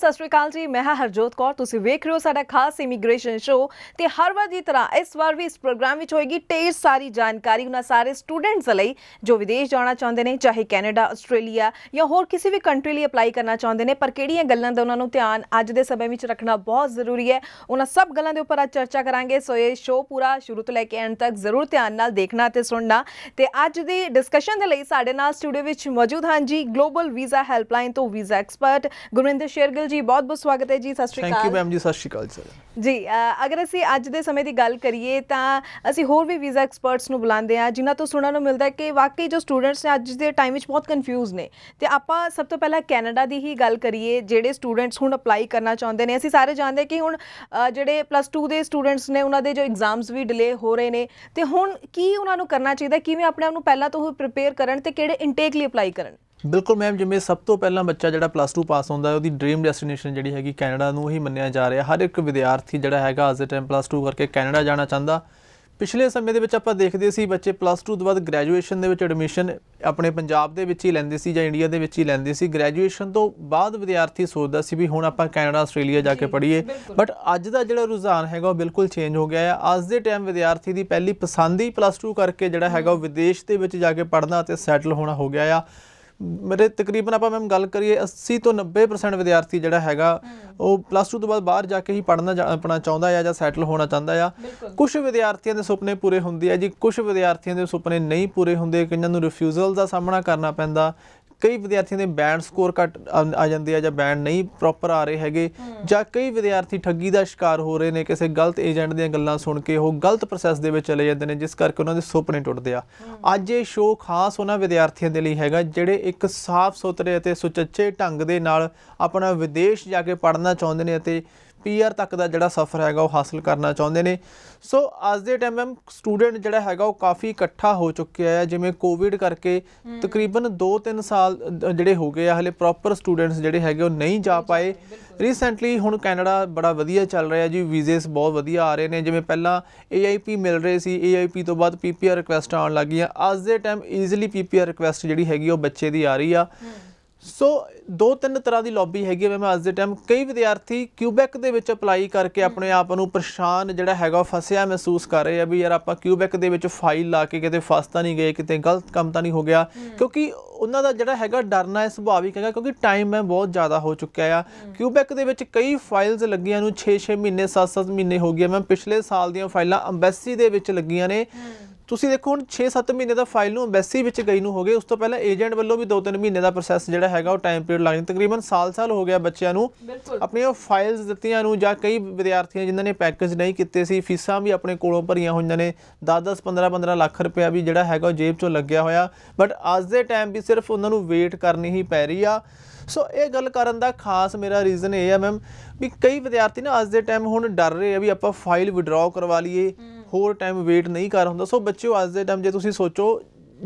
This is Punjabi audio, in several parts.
ਸਤਿ ਸ਼੍ਰੀ ਅਕਾਲ ਜੀ ਮੈਂ ਹਾਂ ਹਰਜੋਤ ਕੌਰ ਤੁਸੀਂ ਵੇਖ ਰਹੇ ਹੋ ਸਾਡਾ ਖਾਸ ਇਮੀਗ੍ਰੇਸ਼ਨ ਸ਼ੋ ਤੇ ਹਰ ਵਾਰ ਦੀ ਤਰ੍ਹਾਂ ਇਸ ਵਾਰ ਵੀ ਇਸ ਪ੍ਰੋਗਰਾਮ ਵਿੱਚ ਹੋਏਗੀ ਢੇਰ ਸਾਰੀ ਜਾਣਕਾਰੀ ਉਹਨਾਂ ਸਾਰੇ ਸਟੂਡੈਂਟਸ ਲਈ ਜੋ ਵਿਦੇਸ਼ ਜਾਣਾ ਚਾਹੁੰਦੇ ਨੇ ਚਾਹੇ ਕੈਨੇਡਾ ਆਸਟ੍ਰੇਲੀਆ ਜਾਂ ਹੋਰ ਕਿਸੇ ਵੀ ਕੰਟਰੀ ਲਈ ਅਪਲਾਈ ਕਰਨਾ ਚਾਹੁੰਦੇ ਨੇ ਪਰ ਕਿਹੜੀਆਂ ਗੱਲਾਂ ਦਾ ਉਹਨਾਂ ਨੂੰ ਧਿਆਨ ਅੱਜ ਦੇ ਸਮੇਂ ਵਿੱਚ ਰੱਖਣਾ ਬਹੁਤ ਜ਼ਰੂਰੀ ਹੈ ਉਹਨਾਂ ਸਭ ਗੱਲਾਂ ਦੇ ਉੱਪਰ ਅੱਜ ਚਰਚਾ ਕਰਾਂਗੇ ਸੋ ਇਹ ਸ਼ੋ ਪੂਰਾ ਸ਼ੁਰੂ ਤੋਂ ਲੈ ਕੇ ਐਂਡ ਤੱਕ ਜ਼ਰੂਰ ਧਿਆਨ ਨਾਲ ਦੇਖਣਾ ਤੇ ਸੁਣਨਾ ਤੇ ਅੱਜ ਦੀ ਡਿਸਕਸ਼ਨ ਦੇ ਲਈ ਸਾਡੇ ਨਾਲ ਸਟੂਡੀਓ ਵਿੱਚ ਮੌਜੂਦ ਹਨ ਜੀ ਗਲੋਬਲ ਵੀਜ਼ਾ ਹੈਲਪਲਾਈਨ ਤੋਂ ਵੀਜ਼ਾ ਐਕਸਪਰਟ ਗੁਰਵਿੰਦਰ ਸ਼ੇਰਗਿਲ ਜੀ ਬਹੁਤ ਬਹੁਤ ਸਵਾਗਤ ਹੈ ਜੀ ਸਤਿ ਸ਼੍ਰੀ ਅਕਾਲ ਥੈਂਕ ਯੂ ਮੈਮ ਜੀ ਸਤਿ ਸ਼੍ਰੀ ਅਕਾਲ ਸਰ ਜੀ ਅਗਰ ਅਸੀਂ ਅੱਜ ਦੇ ਸਮੇਂ ਦੀ ਗੱਲ ਕਰੀਏ ਤਾਂ ਅਸੀਂ ਹੋਰ ਵੀ ਵੀਜ਼ਾ ਐਕਸਪਰਟਸ ਨੂੰ ਬੁਲਾਉਂਦੇ ਆ ਜਿਨ੍ਹਾਂ ਤੋਂ ਸੁਣਨ ਨੂੰ ਮਿਲਦਾ ਕਿ ਵਾਕਈ ਜੋ ਸਟੂਡੈਂਟਸ ਨੇ ਅੱਜ ਦੇ ਟਾਈਮ ਵਿੱਚ ਬਹੁਤ ਕਨਫਿਊਜ਼ ਨੇ ਤੇ ਆਪਾਂ ਸਭ ਤੋਂ ਪਹਿਲਾਂ ਕੈਨੇਡਾ ਦੀ ਹੀ ਗੱਲ ਕਰੀਏ ਜਿਹੜੇ ਸਟੂਡੈਂਟਸ ਹੁਣ ਅਪਲਾਈ ਕਰਨਾ ਚਾਹੁੰਦੇ ਨੇ ਅਸੀਂ ਸਾਰੇ ਜਾਣਦੇ ਕਿ ਹੁਣ ਜਿਹੜੇ ਪਲੱਸ 2 ਦੇ ਸਟੂਡੈਂਟਸ ਨੇ ਉਹਨਾਂ ਦੇ ਜੋ ਐਗਜ਼ਾਮਸ ਵੀ ਡਿਲੇ ਹੋ ਰਹੇ ਨੇ ਤੇ ਹੁਣ ਕੀ ਉਹਨਾਂ ਨੂੰ ਕਰਨਾ ਚਾਹੀਦਾ ਕਿਵੇਂ ਆਪਣੇ ਆਪ ਨੂੰ ਪਹਿਲਾਂ ਤੋਂ ਪ੍ਰਿਪੇਅਰ ਕਰਨ ਤੇ ਕਿਹੜੇ ਇਨਟੇਕ ਲਈ ਅਪਲਾਈ ਕਰਨ ਬਿਲਕੁਲ ਮੈਮ ਜਿਵੇਂ ਸਭ ਤੋਂ ਪਹਿਲਾਂ ਬੱਚਾ ਜਿਹੜਾ ਪਲੱਸ 2 ਪਾਸ ਹੁੰਦਾ ਹੈ ਉਹਦੀ ਡ੍ਰੀਮ ਡੈਸਟੀਨੇਸ਼ਨ ਜਿਹੜੀ ਹੈਗੀ ਕੈਨੇਡਾ ਨੂੰ ਹੀ ਮੰਨਿਆ ਜਾ ਰਿਹਾ ਹਰ ਇੱਕ ਵਿਦਿਆਰਥੀ ਜਿਹੜਾ ਹੈਗਾ ਅੱਜ ਦੇ ਟਾਈਮ ਪਲੱਸ 2 ਕਰਕੇ ਕੈਨੇਡਾ ਜਾਣਾ ਚਾਹੁੰਦਾ ਪਿਛਲੇ ਸਮੇਂ ਦੇ ਵਿੱਚ ਆਪਾਂ ਦੇਖਦੇ ਸੀ ਬੱਚੇ ਪਲੱਸ 2 ਤੋਂ ਬਾਅਦ ਗ੍ਰੈਜੂਏਸ਼ਨ ਦੇ ਵਿੱਚ ਐਡਮਿਸ਼ਨ ਆਪਣੇ ਪੰਜਾਬ ਦੇ ਵਿੱਚ ਹੀ ਲੈਂਦੇ ਸੀ ਜਾਂ ਇੰਡੀਆ ਦੇ ਵਿੱਚ ਹੀ ਲੈਂਦੇ ਸੀ ਗ੍ਰੈਜੂਏਸ਼ਨ ਤੋਂ ਬਾਅਦ ਵਿਦਿਆਰਥੀ ਸੋਚਦਾ ਸੀ ਵੀ ਹੁਣ ਆਪਾਂ ਕੈਨੇਡਾ ਆਸਟ੍ਰੇਲੀਆ ਜਾ ਕੇ ਪੜ੍ਹੀਏ ਬਟ ਅੱਜ ਦਾ ਜਿਹੜਾ ਰੁਝਾਨ ਹੈਗਾ ਉਹ ਬਿਲਕੁਲ ਚੇਂਜ ਹੋ ਗਿਆ ਹੈ ਅੱਜ ਦੇ ਟਾਈਮ ਵਿਦਿਆਰਥੀ ਦੀ ਪਹਿਲੀ ਪਸੰਦ ਹੀ ਪਲੱਸ 2 ਕਰਕੇ ਜਿਹੜਾ ਹੈਗਾ ਉਹ ਵਿਦੇਸ਼ ਦੇ ਵਿੱਚ ਜਾ ਕੇ ਪੜ੍ਹਨਾ ਤੇ ਸੈਟਲ ਹੋਣਾ ਹੋ ਗਿਆ ਆ ਮੇਰੇ ਤਕਰੀਬਨ ਆਪਾਂ ਮੈਮ ਗੱਲ ਕਰੀਏ 80 ਤੋਂ 90% ਵਿਦਿਆਰਥੀ ਜਿਹੜਾ ਹੈਗਾ ਉਹ ਪਲੱਸ 2 ਤੋਂ ਬਾਅਦ ਬਾਹਰ ਜਾ ਕੇ ਹੀ ਪੜਨਾ ਆਪਣਾ ਚਾਹੁੰਦਾ ਆ ਜਾਂ ਸੈਟਲ ਹੋਣਾ ਚਾਹੁੰਦਾ ਆ ਕੁਝ ਵਿਦਿਆਰਥੀਆਂ ਦੇ ਸੁਪਨੇ ਪੂਰੇ ਹੁੰਦੇ ਆ ਜੀ ਕੁਝ ਵਿਦਿਆਰਥੀਆਂ ਦੇ ਸੁਪਨੇ ਨਹੀਂ ਪੂਰੇ ਹੁੰਦੇ ਕਿੰਨਾਂ ਨੂੰ ਰਿਫਿਊਜ਼ਲ ਦਾ ਸਾਹਮਣਾ ਕਰਨਾ ਪੈਂਦਾ ਕਈ ਵਿਦਿਆਰਥੀਆਂ ਦੇ ਬੈਂਡ ਸਕੋਰ ਕੱਟ ਆ ਜਾਂਦੇ ਆ ਜਾਂ ਬੈਂਡ ਨਹੀਂ ਪ੍ਰੋਪਰ ਆ ਰਹੇ ਹੈਗੇ ਜਾਂ ਕਈ ਵਿਦਿਆਰਥੀ ਠੱਗੀ ਦਾ ਸ਼ਿਕਾਰ ਹੋ ਰਹੇ ਨੇ ਕਿਸੇ ਗਲਤ ਏਜੰਟ ਦੀਆਂ ਗੱਲਾਂ ਸੁਣ ਕੇ ਉਹ ਗਲਤ ਪ੍ਰੋਸੈਸ ਦੇ ਵਿੱਚ ਚਲੇ ਜਾਂਦੇ ਨੇ ਜਿਸ ਕਰਕੇ ਉਹਨਾਂ ਦੇ ਸੁਪਨੇ ਟੁੱਟਦੇ ਆ ਅੱਜ ਇਹ ਸ਼ੋਅ ਖਾਸ ਉਹਨਾਂ ਵਿਦਿਆਰਥੀਆਂ ਦੇ ਲਈ ਹੈਗਾ ਜਿਹੜੇ ਇੱਕ ਸਾਫ਼ ਸੁਥਰੇ ਅਤੇ ਸੁਚੱਜੇ ਢੰਗ ਦੇ ਨਾਲ ਆਪਣਾ ਵਿਦੇਸ਼ ਜਾ ਕੇ ਪੜ੍ਹਨਾ ਚਾਹੁੰਦੇ ਨੇ ਅਤੇ ਪੀਆਰ ਤੱਕ ਦਾ ਜਿਹੜਾ ਸਫ਼ਰ ਹੈਗਾ ਉਹ ਹਾਸਲ ਕਰਨਾ ਚਾਹੁੰਦੇ ਨੇ ਸੋ ਅੱਜ ਦੇ ਟਾਈਮ ਐਮ ਸਟੂਡੈਂਟ ਜਿਹੜਾ ਹੈਗਾ ਉਹ ਕਾਫੀ ਇਕੱਠਾ ਹੋ ਚੁੱਕਿਆ ਹੈ ਜਿਵੇਂ ਕੋਵਿਡ ਕਰਕੇ ਤਕਰੀਬਨ 2-3 ਸਾਲ ਜਿਹੜੇ ਹੋ ਗਏ ਆ ਹਲੇ ਪ੍ਰੋਪਰ ਸਟੂਡੈਂਟਸ ਜਿਹੜੇ ਹੈਗੇ ਉਹ ਨਹੀਂ ਜਾ ਪਾਏ ਰੀਸੈਂਟਲੀ ਹੁਣ ਕੈਨੇਡਾ ਬੜਾ ਵਧੀਆ ਚੱਲ ਰਿਹਾ ਜੀ ਵੀਜ਼ੇਸ ਬਹੁਤ ਵਧੀਆ ਆ ਰਹੇ ਨੇ ਜਿਵੇਂ ਪਹਿਲਾਂ AIP ਮਿਲ ਰਹੇ ਸੀ AIP ਤੋਂ ਬਾਅਦ PPR ਰਿਕੁਐਸਟ ਆਉਣ ਲੱਗੀਆਂ ਅੱਜ ਦੇ ਟਾਈਮ ਈਜ਼ੀਲੀ PPR ਰਿਕੁਐਸਟ ਜਿਹੜੀ ਹੈਗੀ ਉਹ ਬੱਚੇ ਦੀ ਆ ਰਹੀ ਆ ਸੋ ਦੋ ਤਿੰਨ ਤਰ੍ਹਾਂ ਦੀ ਲੌਬੀ ਹੈਗੀ ਹੈ ਮੈਂ ਅੱਜ ਦੇ ਟਾਈਮ ਕਈ ਵਿਦਿਆਰਥੀ ਕਿਊਬੈਕ ਦੇ ਵਿੱਚ ਅਪਲਾਈ ਕਰਕੇ ਆਪਣੇ ਆਪ ਨੂੰ ਪਰੇਸ਼ਾਨ ਜਿਹੜਾ ਹੈਗਾ ਫਸਿਆ ਮਹਿਸੂਸ ਕਰ ਰਹੇ ਆ ਵੀ ਯਾਰ ਆਪਾਂ ਕਿਊਬੈਕ ਦੇ ਵਿੱਚ ਫਾਈਲ ਲਾ ਕੇ ਕਿਤੇ ਫਸ ਤਾਂ ਨਹੀਂ ਗਏ ਕਿਤੇ ਗਲਤ ਕੰਮ ਤਾਂ ਨਹੀਂ ਹੋ ਗਿਆ ਕਿਉਂਕਿ ਉਹਨਾਂ ਦਾ ਜਿਹੜਾ ਹੈਗਾ ਡਰਨਾ ਹੈ ਸੁਭਾਵਿਕ ਹੈਗਾ ਕਿਉਂਕਿ ਟਾਈਮ ਹੈ ਬਹੁਤ ਜ਼ਿਆਦਾ ਹੋ ਚੁੱਕਿਆ ਆ ਕਿਊਬੈਕ ਦੇ ਵਿੱਚ ਕਈ ਫਾਈਲਸ ਲੱਗੀਆਂ ਨੂੰ 6-6 ਮਹੀਨੇ 7-7 ਮਹੀਨੇ ਹੋ ਗਏ ਮੈਂ ਪਿਛਲੇ ਸਾਲ ਦੀਆਂ ਫਾਈਲਾਂ ਐਮਬੈਸੀ ਦੇ ਵਿੱਚ ਲੱਗੀਆਂ ਨੇ ਤੁਸੀਂ ਦੇਖੋ ਹੁਣ 6-7 ਮਹੀਨੇ ਦਾ ਫਾਈਲ ਨੂੰ ਐਮਬੈਸੀ ਵਿੱਚ ਗਈ ਨੂੰ ਹੋ ਗਏ ਉਸ ਤੋਂ ਪਹਿਲਾਂ ਏਜੰਟ ਵੱਲੋਂ ਵੀ 2-3 ਮਹੀਨੇ ਦਾ ਪ੍ਰੋਸੈਸ ਜਿਹੜਾ ਹੈਗਾ ਉਹ ਟਾਈਮ ਪੀਰੀਅਡ ਲੱਗਦਾ ਤਕਰੀਬਨ ਸਾਲ-ਸਾਲ ਹੋ ਗਿਆ ਬੱਚਿਆਂ ਨੂੰ ਆਪਣੀਆਂ ਫਾਈਲਸ ਦਿੱਤੀਆਂ ਨੂੰ ਜਾਂ ਕਈ ਵਿਦਿਆਰਥੀਆਂ ਜਿਨ੍ਹਾਂ ਨੇ ਪੈਕੇਜ ਨਹੀਂ ਕੀਤੇ ਸੀ ਫੀਸਾਂ ਵੀ ਆਪਣੇ ਕੋਲੋਂ ਭਰੀਆਂ ਹੋਈਆਂ ਨੇ 10-10 15-15 ਲੱਖ ਰੁਪਇਆ ਵੀ ਜਿਹੜਾ ਹੈਗਾ ਉਹ ਜੇਬ ਚੋਂ ਲੱਗਿਆ ਹੋਇਆ ਬਟ ਅੱਜ ਦੇ ਟਾਈਮ ਵੀ ਸਿਰਫ ਉਹਨਾਂ ਨੂੰ ਵੇਟ ਕਰਨੀ ਹੀ ਪੈ ਰਹੀ ਆ ਸੋ ਇਹ ਗੱਲ ਕਰਨ ਦਾ ਖਾਸ ਮੇਰਾ ਰੀਜ਼ਨ ਇਹ ਹੈ ਮੈਮ ਵੀ ਕਈ ਵਿਦਿਆਰਥੀ ਨਾ ਅੱਜ ਦੇ ਟਾਈਮ ਹੁਣ ਡਰ ਰਹੇ ਆ ਵੀ ਆਪਾਂ ਫਾਈਲ ਵਿਡਰਾਅ ਕਰਵਾ ਲਈਏ ਹੋਰ ਟਾਈਮ ਵੇਟ ਨਹੀਂ ਕਰ ਹੁੰਦਾ ਸੋ ਬੱਚਿਓ ਅੱਜ ਦੇ ਟਾਈਮ ਜੇ ਤੁਸੀਂ ਸੋਚੋ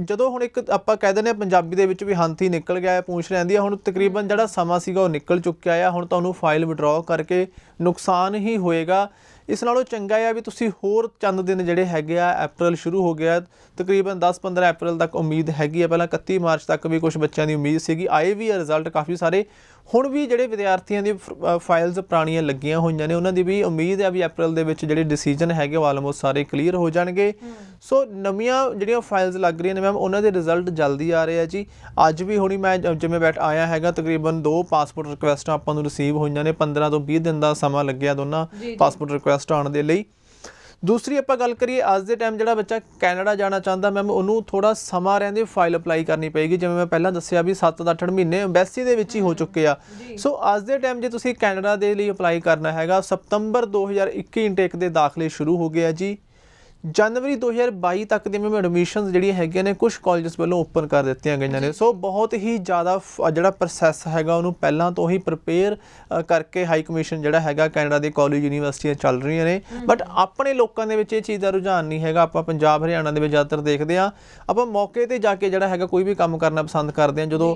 ਜਦੋਂ ਹੁਣ ਇੱਕ ਆਪਾਂ ਕਹਿ ਦਿੰਦੇ ਆ ਪੰਜਾਬੀ ਦੇ ਵਿੱਚ ਵੀ ਹੰਥੀ ਨਿਕਲ ਗਿਆ ਹੈ ਪੂੰਛ ਰਹਿੰਦੀ ਹੈ ਹੁਣ ਤਕਰੀਬਨ ਜਿਹੜਾ ਸਮਾਂ ਸੀਗਾ ਉਹ ਨਿਕਲ ਚੁੱਕਿਆ ਆ ਹੁਣ ਤੁਹਾਨੂੰ ਫਾਈਲ ਵਿਡਰਾਅ ਕਰਕੇ ਨੁਕਸਾਨ ਹੀ ਹੋਏਗਾ ਇਸ ਨਾਲੋਂ ਚੰਗਾ ਆ ਵੀ ਤੁਸੀਂ ਹੋਰ ਚੰਦ ਦਿਨ ਜਿਹੜੇ ਹੈਗੇ ਆ ਅਪ੍ਰੈਲ ਸ਼ੁਰੂ ਹੋ ਗਿਆ ਤਕਰੀਬਨ 10-15 ਅਪ੍ਰੈਲ ਤੱਕ ਉਮੀਦ ਹੈਗੀ ਆ ਪਹਿਲਾਂ 31 ਮਾਰਚ ਤੱਕ ਵੀ ਕੁਝ ਬੱਚਿਆਂ ਦੀ ਉਮੀਦ ਸੀਗੀ ਆਏ ਵੀ ਰਿਜ਼ਲਟ ਕਾਫੀ ਸਾਰੇ ਹੁਣ ਵੀ ਜਿਹੜੇ ਵਿਦਿਆਰਥੀਆਂ ਦੀ ਫਾਈਲਸ ਪੁਰਾਣੀਆਂ ਲੱਗੀਆਂ ਹੋਈਆਂ ਨੇ ਉਹਨਾਂ ਦੀ ਵੀ ਉਮੀਦ ਹੈ ਵੀ April ਦੇ ਵਿੱਚ ਜਿਹੜੇ ਡਿਸੀਜਨ ਹੈਗੇ ਉਹ ਆਲਮੋਸਟ ਸਾਰੇ ਕਲੀਅਰ ਹੋ ਜਾਣਗੇ ਸੋ ਨਵੀਆਂ ਜਿਹੜੀਆਂ ਫਾਈਲਸ ਲੱਗ ਰਹੀਆਂ ਨੇ ਮੈਮ ਉਹਨਾਂ ਦੇ ਰਿਜ਼ਲਟ ਜਲਦੀ ਆ ਰਹੇ ਆ ਜੀ ਅੱਜ ਵੀ ਹੁਣੀ ਮੈਂ ਜਿਵੇਂ ਬੈਠ ਆਇਆ ਹੈਗਾ ਤਕਰੀਬਨ ਦੋ ਪਾਸਪੋਰਟ ਰਿਕੁਐਸਟਾਂ ਆਪਾਂ ਨੂੰ ਰਿਸੀਵ ਹੋਈਆਂ ਨੇ 15 ਤੋਂ 20 ਦਿਨ ਦਾ ਸਮਾਂ ਲੱਗਿਆ ਦੋਨਾਂ ਪਾਸਪੋਰਟ ਰਿਕੁਐਸਟ ਆਉਣ ਦੇ ਲਈ ਦੂਸਰੀ ਆਪਾਂ ਗੱਲ ਕਰੀਏ ਅੱਜ ਦੇ ਟਾਈਮ ਜਿਹੜਾ ਬੱਚਾ ਕੈਨੇਡਾ ਜਾਣਾ ਚਾਹੁੰਦਾ ਮੈਮ ਉਹਨੂੰ ਥੋੜਾ ਸਮਾਂ ਰਹਿੰਦੇ ਫਾਈਲ ਅਪਲਾਈ ਕਰਨੀ ਪਏਗੀ ਜਿਵੇਂ ਮੈਂ ਪਹਿਲਾਂ ਦੱਸਿਆ ਵੀ 7-8 ਮਹੀਨੇ ਐਮਬੈਸੀ ਦੇ ਵਿੱਚ ਹੀ ਹੋ ਚੁੱਕੇ ਆ ਸੋ ਅੱਜ ਦੇ ਟਾਈਮ ਜੇ ਤੁਸੀਂ ਕੈਨੇਡਾ ਦੇ ਲਈ ਅਪਲਾਈ ਕਰਨਾ ਹੈਗਾ ਸਤੰਬਰ 2021 ਇਨਟੇਕ ਦੇ ਦਾਖਲੇ ਸ਼ੁਰੂ ਹੋ ਗਏ ਆ ਜੀ ਜਨਵਰੀ 2022 ਤੱਕ ਦੇ ਮੈਂ ਐਡਮਿਸ਼ਨਸ ਜਿਹੜੀਆਂ ਹੈਗੀਆਂ ਨੇ ਕੁਝ ਕਾਲਜਸ ਵੱਲੋਂ ਓਪਨ ਕਰ ਦਿੱਤੀਆਂ ਗਈਆਂ ਨੇ ਸੋ ਬਹੁਤ ਹੀ ਜ਼ਿਆਦਾ ਜਿਹੜਾ ਪ੍ਰੋਸੈਸ ਹੈਗਾ ਉਹਨੂੰ ਪਹਿਲਾਂ ਤੋਂ ਹੀ ਪ੍ਰਪੇਅਰ ਕਰਕੇ ਹਾਈ ਕਮਿਸ਼ਨ ਜਿਹੜਾ ਹੈਗਾ ਕੈਨੇਡਾ ਦੇ ਕਾਲਜ ਯੂਨੀਵਰਸਿਟੀਆਂ ਚੱਲ ਰਹੀਆਂ ਨੇ ਬਟ ਆਪਣੇ ਲੋਕਾਂ ਦੇ ਵਿੱਚ ਇਹ ਚੀਜ਼ ਦਾ ਰੁਝਾਨ ਨਹੀਂ ਹੈਗਾ ਆਪਾਂ ਪੰਜਾਬ ਹਰਿਆਣਾ ਦੇ ਵਿੱਚ ਜ਼ਿਆਦਾਤਰ ਦੇਖਦੇ ਆ ਆਪਾਂ ਮੌਕੇ ਤੇ ਜਾ ਕੇ ਜਿਹੜਾ ਹੈਗਾ ਕੋਈ ਵੀ ਕੰਮ ਕਰਨਾ ਪਸੰਦ ਕਰਦੇ ਆ ਜਦੋਂ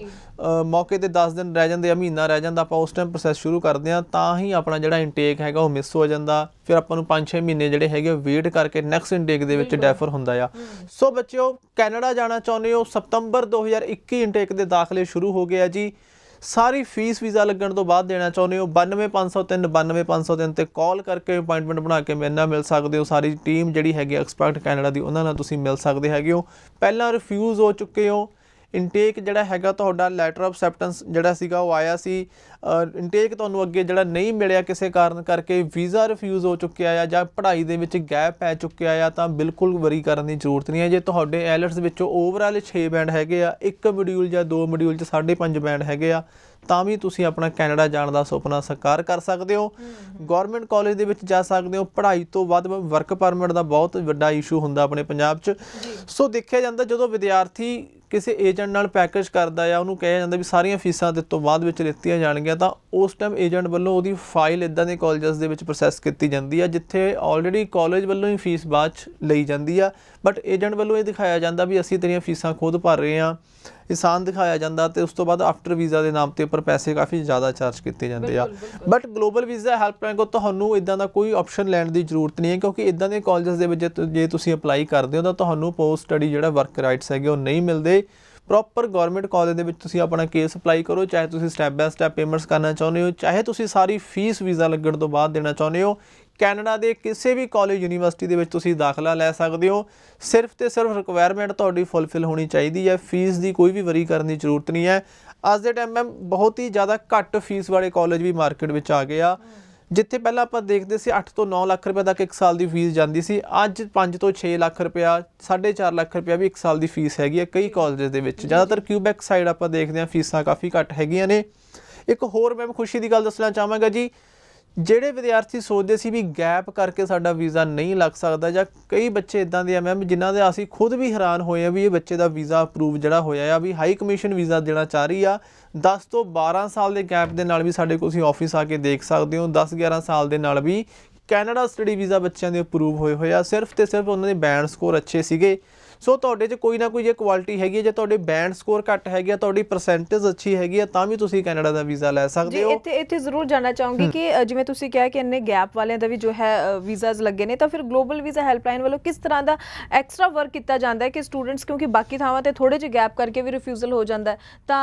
ਮੌਕੇ ਤੇ 10 ਦਿਨ ਰਹਿ ਜਾਂਦੇ ਆ ਮਹੀਨਾ ਰਹਿ ਜਾਂਦਾ ਆਪਾਂ ਉਸ ਟਾਈਮ ਪ੍ਰੋਸੈਸ ਸ਼ੁਰੂ ਕਰਦੇ ਆ ਤਾਂ ਹੀ ਆਪਣਾ ਜਿਹੜਾ ਇਨਟੇਕ ਹੈਗਾ ਉਹ ਮਿਸ ਹੋ ਜਾਂਦਾ ਫਿਰ ਆਪਾਂ ਨੂੰ 5-6 ਮਹੀਨੇ ਜਿਹੜੇ ਹੈਗੇ ਵੇਟ ਕਰਕੇ ਨੈਕਸਟ ਇਨਟੇਕ ਦੇ ਵਿੱਚ ਡੈਫਰ ਹੁੰਦਾ ਆ ਸੋ ਬੱਚਿਓ ਕੈਨੇਡਾ ਜਾਣਾ ਚਾਹੁੰਦੇ ਹੋ ਸਤੰਬਰ 2021 ਇਨਟੇਕ ਦੇ ਦਾਖਲੇ ਸ਼ੁਰੂ ਹੋ ਗਏ ਆ ਜੀ ਸਾਰੀ ਫੀਸ ਵੀਜ਼ਾ ਲੱਗਣ ਤੋਂ ਬਾਅਦ ਦੇਣਾ ਚਾਹੁੰਦੇ ਹੋ 92503 92503 ਤੇ ਕਾਲ ਕਰਕੇ ਅਪਾਇੰਟਮੈਂਟ ਬਣਾ ਕੇ ਮੇਰੇ ਨਾਲ ਮਿਲ ਸਕਦੇ ਹੋ ਸਾਰੀ ਟੀਮ ਜਿਹੜੀ ਹੈਗੀ ਐਕਸਪਰਟ ਕੈਨੇਡਾ ਦੀ ਉਹਨਾਂ ਨਾਲ ਤੁਸੀਂ ਮਿਲ ਸਕਦੇ ਹੈਗੇ ਹੋ ਪਹਿਲਾਂ ਰਿਫਿਊਜ਼ ਹੋ ਚੁੱਕੇ ਹੋ ਇਨਟੇਕ ਜਿਹੜਾ ਹੈਗਾ ਤੁਹਾਡਾ ਲੈਟਰ ਆਫ ਅਸੈਪਟੈਂਸ ਜਿਹੜਾ ਸੀਗਾ ਉਹ ਆਇਆ ਸੀ ਇਨਟੇਕ ਤੁਹਾਨੂੰ ਅੱਗੇ ਜਿਹੜਾ ਨਹੀਂ ਮਿਲਿਆ ਕਿਸੇ ਕਾਰਨ ਕਰਕੇ ਵੀਜ਼ਾ ਰਿਫਿਊਜ਼ ਹੋ ਚੁੱਕਿਆ ਆ ਜਾਂ ਪੜ੍ਹਾਈ ਦੇ ਵਿੱਚ ਗੈਪ ਪੈ ਚੁੱਕਿਆ ਆ ਤਾਂ ਬਿਲਕੁਲ ਵਰੀ ਕਰਨ ਦੀ ਜ਼ਰੂਰਤ ਨਹੀਂ ਹੈ ਜੇ ਤੁਹਾਡੇ ਐਲਟਸ ਵਿੱਚੋਂ ਓਵਰਆਲ 6 ਬੈਂਡ ਹੈਗੇ ਆ ਇੱਕ ਮੋਡਿਊਲ ਜਾਂ ਦੋ ਮੋਡਿਊਲ 'ਚ 5.5 ਬੈਂਡ ਹੈਗੇ ਆ ਤਾਂ ਵੀ ਤੁਸੀਂ ਆਪਣਾ ਕੈਨੇਡਾ ਜਾਣ ਦਾ ਸੁਪਨਾ ਸਾਕਾਰ ਕਰ ਸਕਦੇ ਹੋ ਗਵਰਨਮੈਂਟ ਕਾਲਜ ਦੇ ਵਿੱਚ ਜਾ ਸਕਦੇ ਹੋ ਪੜ੍ਹਾਈ ਤੋਂ ਵੱਧ ਵਰਕ ਪਰਮਿਟ ਦਾ ਬਹੁਤ ਵੱਡਾ ਇਸ਼ੂ ਹੁੰਦਾ ਆਪਣੇ ਪੰਜਾਬ 'ਚ ਸੋ ਦੇਖਿਆ ਜਾਂਦਾ ਜਦੋਂ ਵਿਦਿਆਰਥੀ ਕਿਸੇ ਏਜੰਟ ਨਾਲ ਪੈਕੇਜ ਕਰਦਾ ਆ ਉਹਨੂੰ ਕਿਹਾ ਜਾਂਦਾ ਵੀ ਸਾਰੀਆਂ ਫੀਸਾਂ ਦੇ ਤੋਂ ਬਾਅਦ ਵਿੱਚ ਲਿੱਤੀਆਂ ਜਾਣਗੀਆਂ ਤਾਂ ਉਸ ਟਾਈਮ ਏਜੰਟ ਵੱਲੋਂ ਉਹਦੀ ਫਾਈਲ ਇਦਾਂ ਦੇ ਕਾਲਜਸ ਦੇ ਵਿੱਚ ਪ੍ਰੋਸੈਸ ਕੀਤੀ ਜਾਂਦੀ ਆ ਜਿੱਥੇ ਆਲਰੇਡੀ ਕਾਲਜ ਵੱਲੋਂ ਹੀ ਫੀਸ ਬਾਅਦ ਚ ਲਈ ਜਾਂਦੀ ਆ ਬਟ ਏਜੰਟ ਵੱਲੋਂ ਇਹ ਦਿਖਾਇਆ ਜਾਂਦਾ ਵੀ ਅਸੀਂ ਤੇਰੀਆਂ ਫੀਸਾਂ ਖੁਦ ਭਰ ਰਹੇ ਆ ਇਨਸਾਨ ਦਿਖਾਇਆ ਜਾਂਦਾ ਤੇ ਉਸ ਤੋਂ ਬਾਅਦ ਆਫਟਰ ਵੀਜ਼ਾ ਦੇ ਨਾਮ ਤੇ ਉੱਪਰ ਪੈਸੇ ਕਾਫੀ ਜ਼ਿਆਦਾ ਚਾਰਜ ਕੀਤੇ ਜਾਂਦੇ ਆ ਬਟ ਗਲੋਬਲ ਵੀਜ਼ਾ ਹੈਲਪਲਾਈਨ ਕੋ ਤੁਹਾਨੂੰ ਇਦਾਂ ਦਾ ਕੋਈ ਆਪਸ਼ਨ ਲੈਣ ਦੀ ਜ਼ਰੂਰਤ ਨਹੀਂ ਹੈ ਕਿਉਂਕਿ ਇਦਾਂ ਦੇ ਕਾਲਜਸ ਦੇ ਵਿੱਚ ਜੇ ਤੁਸੀਂ ਅਪਲਾਈ ਕਰਦੇ ਹੋ ਤਾਂ ਤੁਹਾਨੂੰ ਪੋਸਟ ਸਟੱਡੀ ਜਿਹੜਾ ਵਰਕ ਰਾਈਟਸ ਹੈਗੇ ਉਹ ਨਹੀਂ ਮਿਲਦੇ ਪ੍ਰੋਪਰ ਗਵਰਨਮੈਂਟ ਕਾਲਜ ਦੇ ਵਿੱਚ ਤੁਸੀਂ ਆਪਣਾ ਕੇਸ ਅਪਲਾਈ ਕਰੋ ਚਾਹੇ ਤੁਸੀਂ ਸਟੈਪ ਬਾਈ ਸਟੈਪ ਪੇਮੈਂਟਸ ਕਰਨਾ ਚਾਹੁੰਦੇ ਹੋ ਚਾਹੇ ਤੁਸੀਂ ਸਾਰੀ ਫੀਸ ਵੀਜ਼ਾ ਲੱਗਣ ਤੋਂ ਬਾਅਦ ਦੇਣਾ ਚਾਹੁੰਦੇ ਹੋ ਕੈਨੇਡਾ ਦੇ ਕਿਸੇ ਵੀ ਕਾਲਜ ਯੂਨੀਵਰਸਿਟੀ ਦੇ ਵਿੱਚ ਤੁਸੀਂ ਦਾਖਲਾ ਲੈ ਸਕਦੇ ਹੋ ਸਿਰਫ ਤੇ ਸਿਰਫ ਰਿਕੁਆਇਰਮੈਂਟ ਤੁਹਾਡੀ ਫੁੱਲਫਿਲ ਹੋਣੀ ਚਾਹੀਦੀ ਹੈ ਫੀਸ ਦੀ ਕੋਈ ਵੀ ਵਰੀ ਕਰਨ ਦੀ ਜ਼ਰੂਰਤ ਨਹੀਂ ਹੈ ਅੱਜ ਦੇ ਟਾਈਮ ਮੈਂ ਬਹੁਤ ਹੀ ਜ਼ਿਆਦਾ ਘੱਟ ਫੀਸ ਵਾਲੇ ਕਾਲਜ ਵੀ ਮਾਰਕੀਟ ਵਿੱਚ ਆ ਗਏ ਆ ਜਿੱਥੇ ਪਹਿਲਾਂ ਆਪਾਂ ਦੇਖਦੇ ਸੀ 8 ਤੋਂ 9 ਲੱਖ ਰੁਪਏ ਤੱਕ ਇੱਕ ਸਾਲ ਦੀ ਫੀਸ ਜਾਂਦੀ ਸੀ ਅੱਜ 5 ਤੋਂ 6 ਲੱਖ ਰੁਪਏ 4.5 ਲੱਖ ਰੁਪਏ ਵੀ ਇੱਕ ਸਾਲ ਦੀ ਫੀਸ ਹੈਗੀ ਹੈ ਕਈ ਕਾਲਜਸ ਦੇ ਵਿੱਚ ਜ਼ਿਆਦਾਤਰ ਕਿਊਬੈਕ ਸਾਈਡ ਆਪਾਂ ਦੇਖਦੇ ਆ ਫੀਸਾਂ ਕਾਫੀ ਘੱਟ ਹੈਗੀਆਂ ਨੇ ਇੱਕ ਹੋਰ ਮੈਂ ਖੁਸ਼ੀ ਦੀ ਗੱਲ ਦੱਸਣਾ ਚਾਹਾਂਗਾ ਜੀ ਜਿਹੜੇ ਵਿਦਿਆਰਥੀ ਸੋਚਦੇ ਸੀ ਵੀ ਗੈਪ ਕਰਕੇ ਸਾਡਾ ਵੀਜ਼ਾ ਨਹੀਂ ਲੱਗ ਸਕਦਾ ਜਾਂ ਕਈ ਬੱਚੇ ਇਦਾਂ ਦੇ ਆ ਮੈਮ ਜਿਨ੍ਹਾਂ ਦੇ ਅਸੀਂ ਖੁਦ ਵੀ ਹੈਰਾਨ ਹੋਏ ਆ ਵੀ ਇਹ ਬੱਚੇ ਦਾ ਵੀਜ਼ਾ ਅਪਰੂਵ ਜਿਹੜਾ ਹੋਇਆ ਆ ਵੀ ਹਾਈ ਕਮਿਸ਼ਨ ਵੀਜ਼ਾ ਦੇਣਾ ਚਾਹ ਰਹੀ ਆ 10 ਤੋਂ 12 ਸਾਲ ਦੇ ਗੈਪ ਦੇ ਨਾਲ ਵੀ ਸਾਡੇ ਕੋਲ ਤੁਸੀਂ ਆਫਿਸ ਆ ਕੇ ਦੇਖ ਸਕਦੇ ਹੋ 10 11 ਸਾਲ ਦੇ ਨਾਲ ਵੀ ਕੈਨੇਡਾ ਸਟੱਡੀ ਵੀਜ਼ਾ ਬੱਚਿਆਂ ਦੇ ਅਪਰੂਵ ਹੋਏ ਹੋਇਆ ਸਿਰਫ ਤੇ ਸਿਰਫ ਉਹਨਾਂ ਦੇ ਬੈਂਡ ਸਕੋਰ ਅੱਛੇ ਸੀਗੇ ਸੋ ਤੁਹਾਡੇ 'ਚ ਕੋਈ ਨਾ ਕੋਈ ਜੇ ਕੁਆਲਿਟੀ ਹੈਗੀ ਹੈ ਜੇ ਤੁਹਾਡੇ ਬੈਂਡ ਸਕੋਰ ਘੱਟ ਹੈਗੀ ਹੈ ਤੁਹਾਡੀ ਪਰਸੈਂਟੇਜ ਅੱਛੀ ਹੈਗੀ ਹੈ ਤਾਂ ਵੀ ਤੁਸੀਂ ਕੈਨੇਡਾ ਦਾ ਵੀਜ਼ਾ ਲੈ ਸਕਦੇ ਹੋ ਜੀ ਇੱਥੇ ਇੱਥੇ ਜ਼ਰੂਰ ਜਾਣਾ ਚਾਹੂੰਗੀ ਕਿ ਜਿਵੇਂ ਤੁਸੀਂ ਕਿਹਾ ਕਿ ਇੰਨੇ ਗੈਪ ਵਾਲਿਆਂ ਦਾ ਵੀ ਜੋ ਹੈ ਵੀਜ਼ਾਜ਼ ਲੱਗੇ ਨੇ ਤਾਂ ਫਿਰ ਗਲੋਬਲ ਵੀਜ਼ਾ ਹੈਲਪਲਾਈਨ ਵੱਲੋਂ ਕਿਸ ਤਰ੍ਹਾਂ ਦਾ ਐਕਸਟਰਾ ਵਰਕ ਕੀਤਾ ਜਾਂਦਾ ਹੈ ਕਿ ਸਟੂਡੈਂਟਸ ਕਿਉਂਕਿ ਬਾਕੀ ਥਾਵਾਂ ਤੇ ਥੋੜੇ ਜਿਹਾ ਗੈਪ ਕਰਕੇ ਵੀ ਰਿਫਿਊਜ਼ਲ ਹੋ ਜਾਂਦਾ ਤਾਂ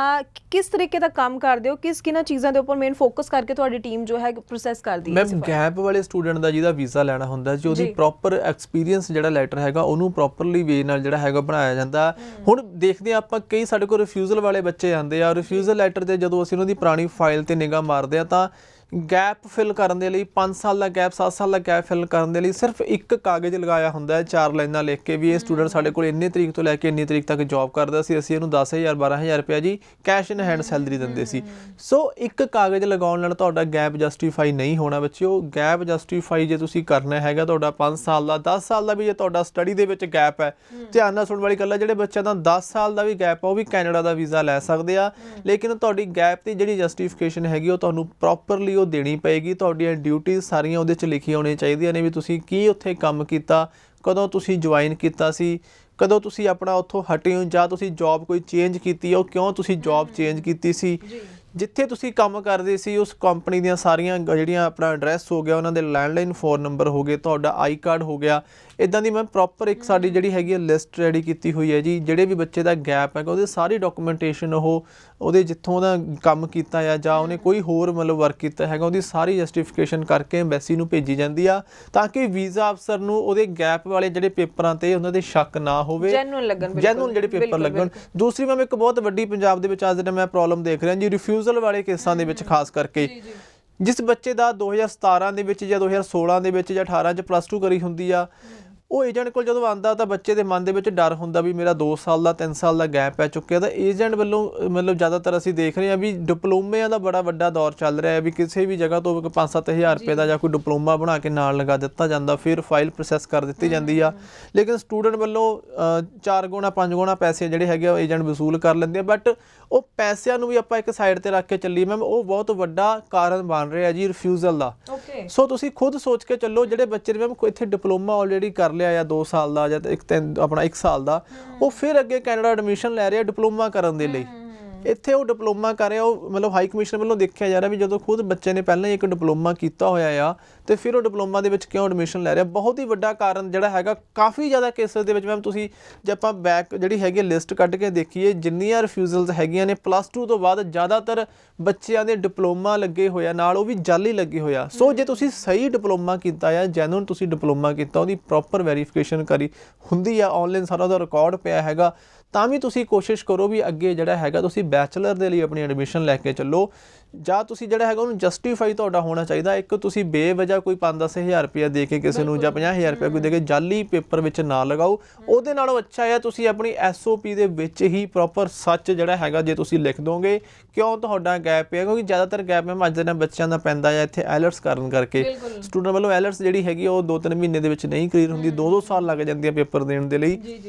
ਕਿਸ ਤਰੀਕੇ ਦਾ ਕੰਮ ਕਰਦੇ ਹੋ ਕਿਸ ਕਿਨਾਂ ਚੀਜ਼ਾਂ ਦੇ ਉੱਪਰ ਮੇਨ ਫੋਕਸ ਕਰਕੇ ਤੁਹਾਡੀ ਟੀਮ ਜੋ ਹੈ ਪ੍ਰੋਸੈਸ ਕਰਦੀ ਹੈ ਮੈਂ ਗੈਪ ਵਾਲੇ ਸਟੂਡੈਂਟ ਦਾ ਜਿਹਦਾ ਵੀਜ਼ਾ ਲੈਣਾ ਹੁੰਦਾ ਜੀ ਉਹਦੀ ਪ੍ਰੋਪਰ ਐਕਸਪੀਰੀਅੰਸ ਜਿਹੜਾ ਲੈਟਰ ਹੈਗਾ ਉਹਨੂੰ ਪ੍ਰੋਪਰਲੀ ਵੇ ਨਾਲ ਜਿਹੜਾ ਹੈਗਾ ਬਣਾਇਆ ਜਾਂਦਾ ਹੁਣ ਦੇਖਦੇ ਆਪਾਂ ਕਈ ਸਾਡੇ ਕੋਲ ਰਿਫਿਊਜ਼ਲ ਵਾਲੇ ਬੱਚੇ ਆਉਂਦੇ ਆ ਰਿਫਿਊਜ਼ਲ ਲੈਟਰ ਤੇ ਜਦੋਂ ਅਸੀਂ ਉਹਨਾਂ ਦੀ ਪੁਰਾਣੀ ਫਾਈਲ ਤੇ ਨਿਗਾਹ ਮਾਰਦੇ ਆ ਤਾਂ ਗੈਪ ਫਿਲ ਕਰਨ ਦੇ ਲਈ 5 ਸਾਲ ਦਾ ਗੈਪ 7 ਸਾਲ ਦਾ ਗੈਪ ਫਿਲ ਕਰਨ ਦੇ ਲਈ ਸਿਰਫ ਇੱਕ ਕਾਗਜ਼ ਲਗਾਇਆ ਹੁੰਦਾ ਹੈ ਚਾਰ ਲਾਈਨਾਂ ਲਿਖ ਕੇ ਵੀ ਇਹ ਸਟੂਡੈਂਟ ਸਾਡੇ ਕੋਲ ਇੰਨੇ ਤਰੀਕ ਤੋਂ ਲੈ ਕੇ ਇੰਨੇ ਤਰੀਕ ਤੱਕ ਜੌਬ ਕਰਦਾ ਸੀ ਅਸੀਂ ਇਹਨੂੰ 10000 12000 ਰੁਪਏ ਜੀ ਕੈਸ਼ ਇਨ ਹੈਂਡ ਸੈਲਰੀ ਦਿੰਦੇ ਸੀ ਸੋ ਇੱਕ ਕਾਗਜ਼ ਲਗਾਉਣ ਨਾਲ ਤੁਹਾਡਾ ਗੈਪ ਜਸਟੀਫਾਈ ਨਹੀਂ ਹੋਣਾ ਬੱਚਿਓ ਗੈਪ ਜਸਟੀਫਾਈ ਜੇ ਤੁਸੀਂ ਕਰਨਾ ਹੈਗਾ ਤੁਹਾਡਾ 5 ਸਾਲ ਦਾ 10 ਸਾਲ ਦਾ ਵੀ ਜੇ ਤੁਹਾਡਾ ਸਟੱਡੀ ਦੇ ਵਿੱਚ ਗੈਪ ਹੈ ਧਿਆਨ ਨਾਲ ਸੁਣ ਵਾਲੀ ਗੱਲ ਹੈ ਜਿਹੜੇ ਬੱਚਿਆਂ ਦਾ 10 ਸਾਲ ਦਾ ਵੀ ਗੈਪ ਹੈ ਉਹ ਵੀ ਕੈਨੇਡਾ ਦਾ ਵੀਜ਼ਾ ਲੈ ਸਕਦੇ ਆ ਲੇਕਿਨ ਤੁਹਾਡੀ ਗੈਪ ਦੀ ਜਿਹੜੀ ਜਸਟੀਫਿਕੇਸ਼ਨ ਹੈਗੀ ਉਹ ਤੁਹਾਨੂੰ ਪ੍ਰੋਪਰਲੀ ਉਹ ਦੇਣੀ ਪਏਗੀ ਤੁਹਾਡੀਆਂ ਡਿਊਟੀਆਂ ਸਾਰੀਆਂ ਉਹਦੇ 'ਚ ਲਿਖੀਆਂ ਹੋਣੀਆਂ ਚਾਹੀਦੀਆਂ ਨੇ ਵੀ ਤੁਸੀਂ ਕੀ ਉੱਥੇ ਕੰਮ ਕੀਤਾ ਕਦੋਂ ਤੁਸੀਂ ਜੁਆਇਨ ਕੀਤਾ ਸੀ ਕਦੋਂ ਤੁਸੀਂ ਆਪਣਾ ਉੱਥੋਂ ਹਟੇ ਹੋ ਜਾਂ ਤੁਸੀਂ ਜੌਬ ਕੋਈ ਚੇਂਜ ਕੀਤੀ ਹੈ ਉਹ ਕਿਉਂ ਤੁਸੀਂ ਜੌਬ ਚੇਂਜ ਕੀਤੀ ਸੀ ਜਿੱਥੇ ਤੁਸੀਂ ਕੰਮ ਕਰਦੇ ਸੀ ਉਸ ਕੰਪਨੀ ਦੀਆਂ ਸਾਰੀਆਂ ਜਿਹੜੀਆਂ ਆਪਣਾ ਐਡਰੈਸ ਹੋ ਗਿਆ ਉਹਨਾਂ ਦੇ ਲੈਂਡਲਾਈਨ ਫੋਨ ਨੰਬਰ ਹੋ ਗਏ ਤੁਹਾਡਾ ਆਈ ਕਾਰਡ ਹੋ ਗਿਆ ਇਦਾਂ ਦੀ ਮੈਂ ਪ੍ਰੋਪਰ ਇੱਕ ਸਾਡੀ ਜਿਹੜੀ ਹੈਗੀ ਹੈ ਲਿਸਟ ਰੈਡੀ ਕੀਤੀ ਹੋਈ ਹੈ ਜੀ ਜਿਹੜੇ ਵੀ ਬੱਚੇ ਦਾ ਗੈਪ ਹੈਗਾ ਉਹਦੇ ਸਾਰੀ ਡਾਕੂਮੈਂਟੇਸ਼ਨ ਉਹ ਉਹਦੇ ਜਿੱਥੋਂ ਦਾ ਕੰਮ ਕੀਤਾ ਆ ਜਾਂ ਉਹਨੇ ਕੋਈ ਹੋਰ ਮਤਲਬ ਵਰਕ ਕੀਤਾ ਹੈਗਾ ਉਹਦੀ ਸਾਰੀ ਜਸਟੀਫਿਕੇਸ਼ਨ ਕਰਕੇ ਐਮਬੈਸੀ ਨੂੰ ਭੇਜੀ ਜਾਂਦੀ ਆ ਤਾਂ ਕਿ ਵੀਜ਼ਾ ਅਫਸਰ ਨੂੰ ਉਹਦੇ ਗੈਪ ਵਾਲੇ ਜਿਹੜੇ ਪੇਪਰਾਂ ਤੇ ਉਹਨਾਂ ਦੇ ਸ਼ੱਕ ਨਾ ਹੋਵੇ ਜੈਨੂਨ ਲੱਗਣ ਜੈਨੂਨ ਜਿਹੜੇ ਪੇਪਰ ਲੱਗਣ ਦੂਸਰੀ ਮੈਂ ਇੱਕ ਬਹੁਤ ਵੱਡੀ ਪੰਜਾਬ ਦੇ ਵਿੱਚ ਅੱਜ ਦੇ ਮੈਂ ਪ੍ਰੋਬਲਮ ਦੇਖ ਰਿਹਾ ਜੀ ਰਿਫਿਊਜ਼ਲ ਵਾਲੇ ਕੇਸਾਂ ਦੇ ਵਿੱਚ ਖਾਸ ਕਰਕੇ ਜੀ ਜੀ ਜਿਸ ਬੱਚੇ ਦਾ 2017 ਦੇ ਵਿੱਚ ਜਾਂ 2016 ਦੇ ਵਿੱਚ ਜਾਂ 18 ਚ ਪਲੱਸ 2 ਕਰੀ ਹੁੰਦੀ ਆ ਉਹ ਏਜੰਟ ਕੋਲ ਜਦੋਂ ਆਂਦਾ ਤਾਂ ਬੱਚੇ ਦੇ ਮਨ ਦੇ ਵਿੱਚ ਡਰ ਹੁੰਦਾ ਵੀ ਮੇਰਾ 2 ਸਾਲ ਦਾ 3 ਸਾਲ ਦਾ ਗੈਪ ਹੈ ਚੁੱਕਿਆ ਤਾਂ ਏਜੰਟ ਵੱਲੋਂ ਮਤਲਬ ਜ਼ਿਆਦਾਤਰ ਅਸੀਂ ਦੇਖ ਰਹੇ ਹਾਂ ਵੀ ਡਿਪਲੋਮਿਆਂ ਦਾ ਬੜਾ ਵੱਡਾ ਦੌਰ ਚੱਲ ਰਿਹਾ ਹੈ ਵੀ ਕਿਸੇ ਵੀ ਜਗ੍ਹਾ ਤੋਂ 5-7000 ਰੁਪਏ ਦਾ ਜਾਂ ਕੋਈ ਡਿਪਲੋਮਾ ਬਣਾ ਕੇ ਨਾਲ ਲਗਾ ਦਿੱਤਾ ਜਾਂਦਾ ਫਿਰ ਫਾਈਲ ਪ੍ਰੋਸੈਸ ਕਰ ਦਿੱਤੀ ਜਾਂਦੀ ਆ ਲੇਕਿਨ ਸਟੂਡੈਂਟ ਵੱਲੋਂ 4 ਗੁਣਾ 5 ਗੁਣਾ ਪੈਸੇ ਜਿਹੜੇ ਹੈਗੇ ਉਹ ਏਜੰਟ ਵਸੂਲ ਕਰ ਲੈਂਦੇ ਆ ਬਟ ਉਹ ਪੈਸਿਆਂ ਨੂੰ ਵੀ ਆਪਾਂ ਇੱਕ ਸਾਈਡ ਤੇ ਰੱਖ ਕੇ ਚੱਲੀ ਮੈਮ ਉਹ ਬਹੁਤ ਵੱਡਾ ਕਾਰਨ ਬਣ ਰਿਹਾ ਜੀ ਰਿਫਿਊਜ਼ਲ ਦਾ ਸੋ ਤੁਸੀਂ ਖੁਦ ਸੋਚ ਕੇ ਚੱਲੋ ਜਿਹੜੇ ਬੱਚੇ ਨੇ ਮੈਮ ਇੱਥੇ ਡਿਪਲੋਮਾ ਆਲਰੇਡੀ ਕਰ ਲਿਆ ਲਿਆ ਜਾਂ 2 ਸਾਲ ਦਾ ਜਾਂ ਇੱਕ ਤਿੰਨ ਆਪਣਾ 1 ਸਾਲ ਦਾ ਉਹ ਫਿਰ ਅੱਗੇ ਕੈਨੇਡਾ ਐਡਮਿਸ਼ਨ ਲੈ ਰਿਹਾ ਡਿਪਲੋਮਾ ਕਰਨ ਦੇ ਲਈ ਇੱਥੇ ਉਹ ਡਿਪਲੋਮਾ ਕਰ ਰਿਹਾ ਉਹ ਮਤਲਬ ਹਾਈ ਕਮਿਸ਼ਨ ਵੱਲੋਂ ਦੇਖਿਆ ਜਾ ਰਿਹਾ ਵੀ ਜਦੋਂ ਖੁਦ ਬੱਚੇ ਨੇ ਪਹਿਲਾਂ ਹੀ ਇੱਕ ਡਿਪਲੋਮਾ ਕੀਤਾ ਹੋਇਆ ਆ ਤੇ ਫਿਰ ਉਹ ਡਿਪਲੋਮਾ ਦੇ ਵਿੱਚ ਕਿਉਂ ਐਡਮਿਸ਼ਨ ਲੈ ਰਿਹਾ ਬਹੁਤ ਹੀ ਵੱਡਾ ਕਾਰਨ ਜਿਹੜਾ ਹੈਗਾ ਕਾਫੀ ਜ਼ਿਆਦਾ ਕੇਸਸ ਦੇ ਵਿੱਚ ਮੈਮ ਤੁਸੀਂ ਜੇ ਆਪਾਂ ਬੈਕ ਜਿਹੜੀ ਹੈਗੀ ਲਿਸਟ ਕੱਢ ਕੇ ਦੇਖੀਏ ਜਿੰਨੀਆਂ ਰਿਫਿਊਜ਼ਲਸ ਹੈਗੀਆਂ ਨੇ ਪਲੱਸ 2 ਤੋਂ ਬਾਅਦ ਜ਼ਿਆਦਾਤਰ ਬੱਚਿਆਂ ਦੇ ਡਿਪਲੋਮਾ ਲੱਗੇ ਹੋਇਆ ਨਾਲ ਉਹ ਵੀ ਜਾਲੀ ਲੱਗੇ ਹੋਇਆ ਸੋ ਜੇ ਤੁਸੀਂ ਸਹੀ ਡਿਪਲੋਮਾ ਕੀਤਾ ਆ ਜੈਨੂਨ ਤੁਸੀਂ ਡਿਪਲੋਮਾ ਕੀਤਾ ਉਹਦੀ ਪ੍ਰੋਪਰ ਵੈਰੀਫਿਕੇਸ਼ਨ ਕਰੀ ਹੁੰਦੀ ਆ ਆਨਲਾਈਨ ਸਾਰਾ ਦਾ ਰਿਕਾਰਡ ਪਿਆ ਹੈਗਾ ਤਾਂ ਵੀ ਤੁਸੀਂ ਕੋਸ਼ਿਸ਼ ਕਰੋ ਵੀ ਅੱਗੇ ਜਿਹੜਾ ਹੈਗਾ ਤੁਸੀਂ ਬੈਚਲਰ ਦੇ ਲਈ ਆਪਣੀ ਐਡਮਿਸ਼ਨ ਲੈ ਕੇ ਚੱਲੋ ਜਾਂ ਤੁਸੀਂ ਜਿਹੜਾ ਹੈਗਾ ਉਹਨੂੰ ਜਸਟੀਫਾਈ ਤੁਹਾਡਾ ਹੋਣਾ ਚਾਹੀਦਾ ਇੱਕ ਤੁਸੀਂ ਬੇਵਜਾ ਕੋਈ 5-10000 ਰੁਪਏ ਦੇ ਕੇ ਕਿਸੇ ਨੂੰ ਜਾਂ 50000 ਰੁਪਏ ਕੋਈ ਦੇ ਕੇ ਜਾਲੀ ਪੇਪਰ ਵਿੱਚ ਨਾ ਲਗਾਓ ਉਹਦੇ ਨਾਲੋਂ ਅੱਛਾ ਹੈ ਤੁਸੀਂ ਆਪਣੀ ਐਸਓਪੀ ਦੇ ਵਿੱਚ ਹੀ ਪ੍ਰੋਪਰ ਸੱਚ ਜਿਹੜਾ ਹੈਗਾ ਜੇ ਤੁਸੀਂ ਲਿਖ ਦੋਗੇ ਕਿਉਂ ਤੁਹਾਡਾ ਗੈਪ ਹੈ ਕਿਉਂਕਿ ਜ਼ਿਆਦਾਤਰ ਗੈਪ ਮੈਂ ਮੱਝ ਦੇ ਨਾਲ ਬੱਚਿਆਂ ਦਾ ਪੈਂਦਾ ਹੈ ਇੱਥੇ ਐਲਰਟਸ ਕਰਨ ਕਰਕੇ ਸਟੂਡੈਂਟ ਵੱਲੋਂ ਐਲਰਟਸ ਜਿਹੜੀ ਹੈਗੀ ਉਹ 2-3 ਮਹੀਨੇ ਦੇ ਵਿੱਚ ਨਹੀਂ ਕਲੀਅਰ ਹੁੰਦੀ 2-2 ਸਾਲ ਲੱਗ ਜਾਂਦੇ ਆ ਪੇਪਰ ਦੇਣ ਦੇ ਲਈ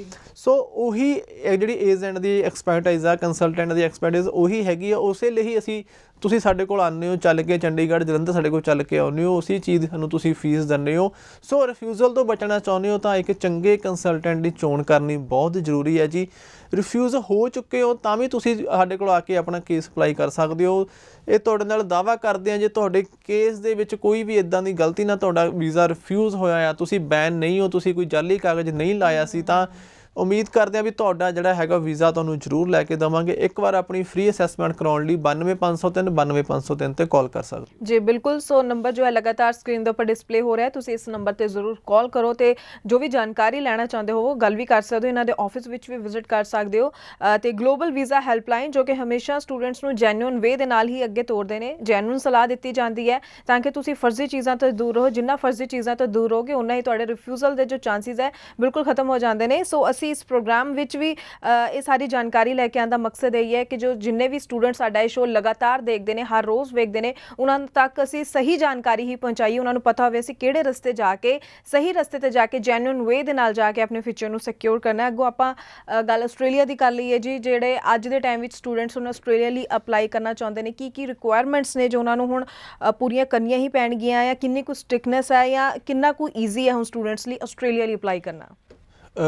ਸੋ ਉਹੀ ਜਿਹੜੀ ਏਜੰਟ ਦੀ ਐਕਸਪਰਟਾਈਜ਼ ਆ ਕੰਸਲਟੈਂਟ ਦੀ ਐਕਸਪਰਟਾਈਜ਼ ਉਹੀ ਹੈਗੀ ਆ ਉਸੇ ਲਈ ਅਸੀਂ ਤੁਸੀਂ ਤੁਸੀਂ ਸਾਡੇ ਕੋਲ ਆਉਂਦੇ ਹੋ ਚੱਲ ਕੇ ਚੰਡੀਗੜ੍ਹ ਜਲੰਧਰ ਸਾਡੇ ਕੋਲ ਚੱਲ ਕੇ ਆਉਂਦੇ ਹੋ ਉਸੇ ਚੀਜ਼ ਸਾਨੂੰ ਤੁਸੀਂ ਫੀਸ ਦਿੰਦੇ ਹੋ ਸੋ ਰਿਫਿਊਜ਼ਲ ਤੋਂ ਬਚਣਾ ਚਾਹੁੰਦੇ ਹੋ ਤਾਂ ਇੱਕ ਚੰਗੇ ਕੰਸਲਟੈਂਟ ਦੀ ਚੋਣ ਕਰਨੀ ਬਹੁਤ ਜ਼ਰੂਰੀ ਹੈ ਜੀ ਰਿਫਿਊਜ਼ ਹੋ ਚੁੱਕੇ ਹੋ ਤਾਂ ਵੀ ਤੁਸੀਂ ਸਾਡੇ ਕੋਲ ਆ ਕੇ ਆਪਣਾ ਕੇਸ ਅਪਲਾਈ ਕਰ ਸਕਦੇ ਹੋ ਇਹ ਤੁਹਾਡੇ ਨਾਲ ਦਾਵਾ ਕਰਦੇ ਆ ਜੇ ਤੁਹਾਡੇ ਕੇਸ ਦੇ ਵਿੱਚ ਕੋਈ ਵੀ ਇਦਾਂ ਦੀ ਗਲਤੀ ਨਾਲ ਤੁਹਾਡਾ ਵੀਜ਼ਾ ਰਿਫਿਊਜ਼ ਹੋਇਆ ਆ ਤੁਸੀਂ ਬੈਨ ਨਹੀਂ ਹੋ ਤੁਸੀਂ ਕੋਈ ਜਾਲੀ ਕਾਗਜ਼ ਨਹੀਂ ਲਾਇਆ ਸੀ ਤਾਂ ਉਮੀਦ ਕਰਦੇ ਹਾਂ ਵੀ ਤੁਹਾਡਾ ਜਿਹੜਾ ਹੈਗਾ ਵੀਜ਼ਾ ਤੁਹਾਨੂੰ ਜ਼ਰੂਰ ਲੈ ਕੇ ਦਵਾਂਗੇ ਇੱਕ ਵਾਰ ਆਪਣੀ ਫ੍ਰੀ ਅਸੈਸਮੈਂਟ ਕਰਾਉਣ ਲਈ 92503 92503 ਤੇ ਕਾਲ ਕਰ ਸਕਦੇ ਜੀ ਬਿਲਕੁਲ ਸੋ ਨੰਬਰ ਜੋ ਹੈ ਲਗਾਤਾਰ ਸਕਰੀਨ ਦੇ ਉੱਪਰ ਡਿਸਪਲੇ ਹੋ ਰਿਹਾ ਤੁਸੀਂ ਇਸ ਨੰਬਰ ਤੇ ਜ਼ਰੂਰ ਕਾਲ ਕਰੋ ਤੇ ਜੋ ਵੀ ਜਾਣਕਾਰੀ ਲੈਣਾ ਚਾਹੁੰਦੇ ਹੋ ਉਹ ਗੱਲ ਵੀ ਕਰ ਸਕਦੇ ਹੋ ਇਹਨਾਂ ਦੇ ਆਫਿਸ ਵਿੱਚ ਵੀ ਵਿਜ਼ਿਟ ਕਰ ਸਕਦੇ ਹੋ ਤੇ ਗਲੋਬਲ ਵੀਜ਼ਾ ਹੈਲਪਲਾਈਨ ਜੋ ਕਿ ਹਮੇਸ਼ਾ ਸਟੂਡੈਂਟਸ ਨੂੰ ਜੈਨੂਇਨ ਵੇ ਦੇ ਨਾਲ ਹੀ ਅੱਗੇ ਤੋਰਦੇ ਨੇ ਜੈਨੂਇਨ ਸਲਾਹ ਦਿੱਤੀ ਜਾਂਦੀ ਹੈ ਤਾਂ ਕਿ ਤੁਸੀਂ ਫਰਜ਼ੀ ਚੀਜ਼ਾਂ ਤੋਂ ਦੂਰ ਰਹੋ ਜਿੰਨਾ ਫਰਜ਼ੀ ਚੀਜ਼ਾਂ ਤੋਂ ਦੂਰ ਰਹੋਗੇ ਉਨਾ ਹੀ ਤੁਹਾਡੇ ਰਿਫਿਊਜ਼ਲ ਦੇ ਜੋ ਚਾਂਸਸ ਹੈ ਬਿਲਕੁਲ ਖਤਮ ਹੋ ਜਾਂਦੇ ਨੇ ਸੋ ਅਸੀਂ ਅਸੀਂ ਇਸ ਪ੍ਰੋਗਰਾਮ ਵਿੱਚ ਵੀ ਇਹ ਸਾਰੀ ਜਾਣਕਾਰੀ ਲੈ ਕੇ ਆਉਣ ਦਾ ਮਕਸਦ ਇਹ ਹੈ ਕਿ ਜੋ ਜਿੰਨੇ ਵੀ ਸਟੂਡੈਂਟ ਸਾਡਾ ਇਹ ਸ਼ੋਅ ਲਗਾਤਾਰ ਦੇਖਦੇ ਨੇ ਹਰ ਰੋਜ਼ ਵੇਖਦੇ ਨੇ ਉਹਨਾਂ ਤੱਕ ਅਸੀਂ ਸਹੀ ਜਾਣਕਾਰੀ ਹੀ ਪਹੁੰਚਾਈ ਉਹਨਾਂ ਨੂੰ ਪਤਾ ਹੋਵੇ ਅਸੀਂ ਕਿਹੜੇ ਰਸਤੇ ਜਾ ਕੇ ਸਹੀ ਰਸਤੇ ਤੇ ਜਾ ਕੇ ਜੈਨੂਇਨ ਵੇ ਦੇ ਨਾਲ ਜਾ ਕੇ ਆਪਣੇ ਫਿਊਚਰ ਨੂੰ ਸਿਕਿਉਰ ਕਰਨਾ ਅੱਗੋਂ ਆਪਾਂ ਗੱਲ ਆਸਟ੍ਰੇਲੀਆ ਦੀ ਕਰ ਲਈਏ ਜੀ ਜਿਹੜੇ ਅੱਜ ਦੇ ਟਾਈਮ ਵਿੱਚ ਸਟੂਡੈਂਟਸ ਉਹਨਾਂ ਆਸਟ੍ਰੇਲੀਆ ਲਈ ਅਪਲਾਈ ਕਰਨਾ ਚਾਹੁੰਦੇ ਨੇ ਕੀ ਕੀ ਰਿਕੁਆਇਰਮੈਂਟਸ ਨੇ ਜੋ ਉਹਨਾਂ ਨੂੰ ਹੁਣ ਪੂਰੀਆਂ ਕਰਨੀਆਂ ਹੀ ਪੈਣਗੀਆਂ ਜਾਂ ਕਿੰਨੀ ਕੁ ਸਟ੍ਰਿਕਨੈਸ ਹੈ ਜਾਂ ਕਿੰਨਾ ਕੁ ਈਜ਼ੀ ਹੈ ਹੁਣ ਸਟੂਡੈਂਟਸ ਲਈ ਆਸਟ੍ਰੇਲੀਆ ਲਈ ਅਪਲਾਈ ਕਰਨਾ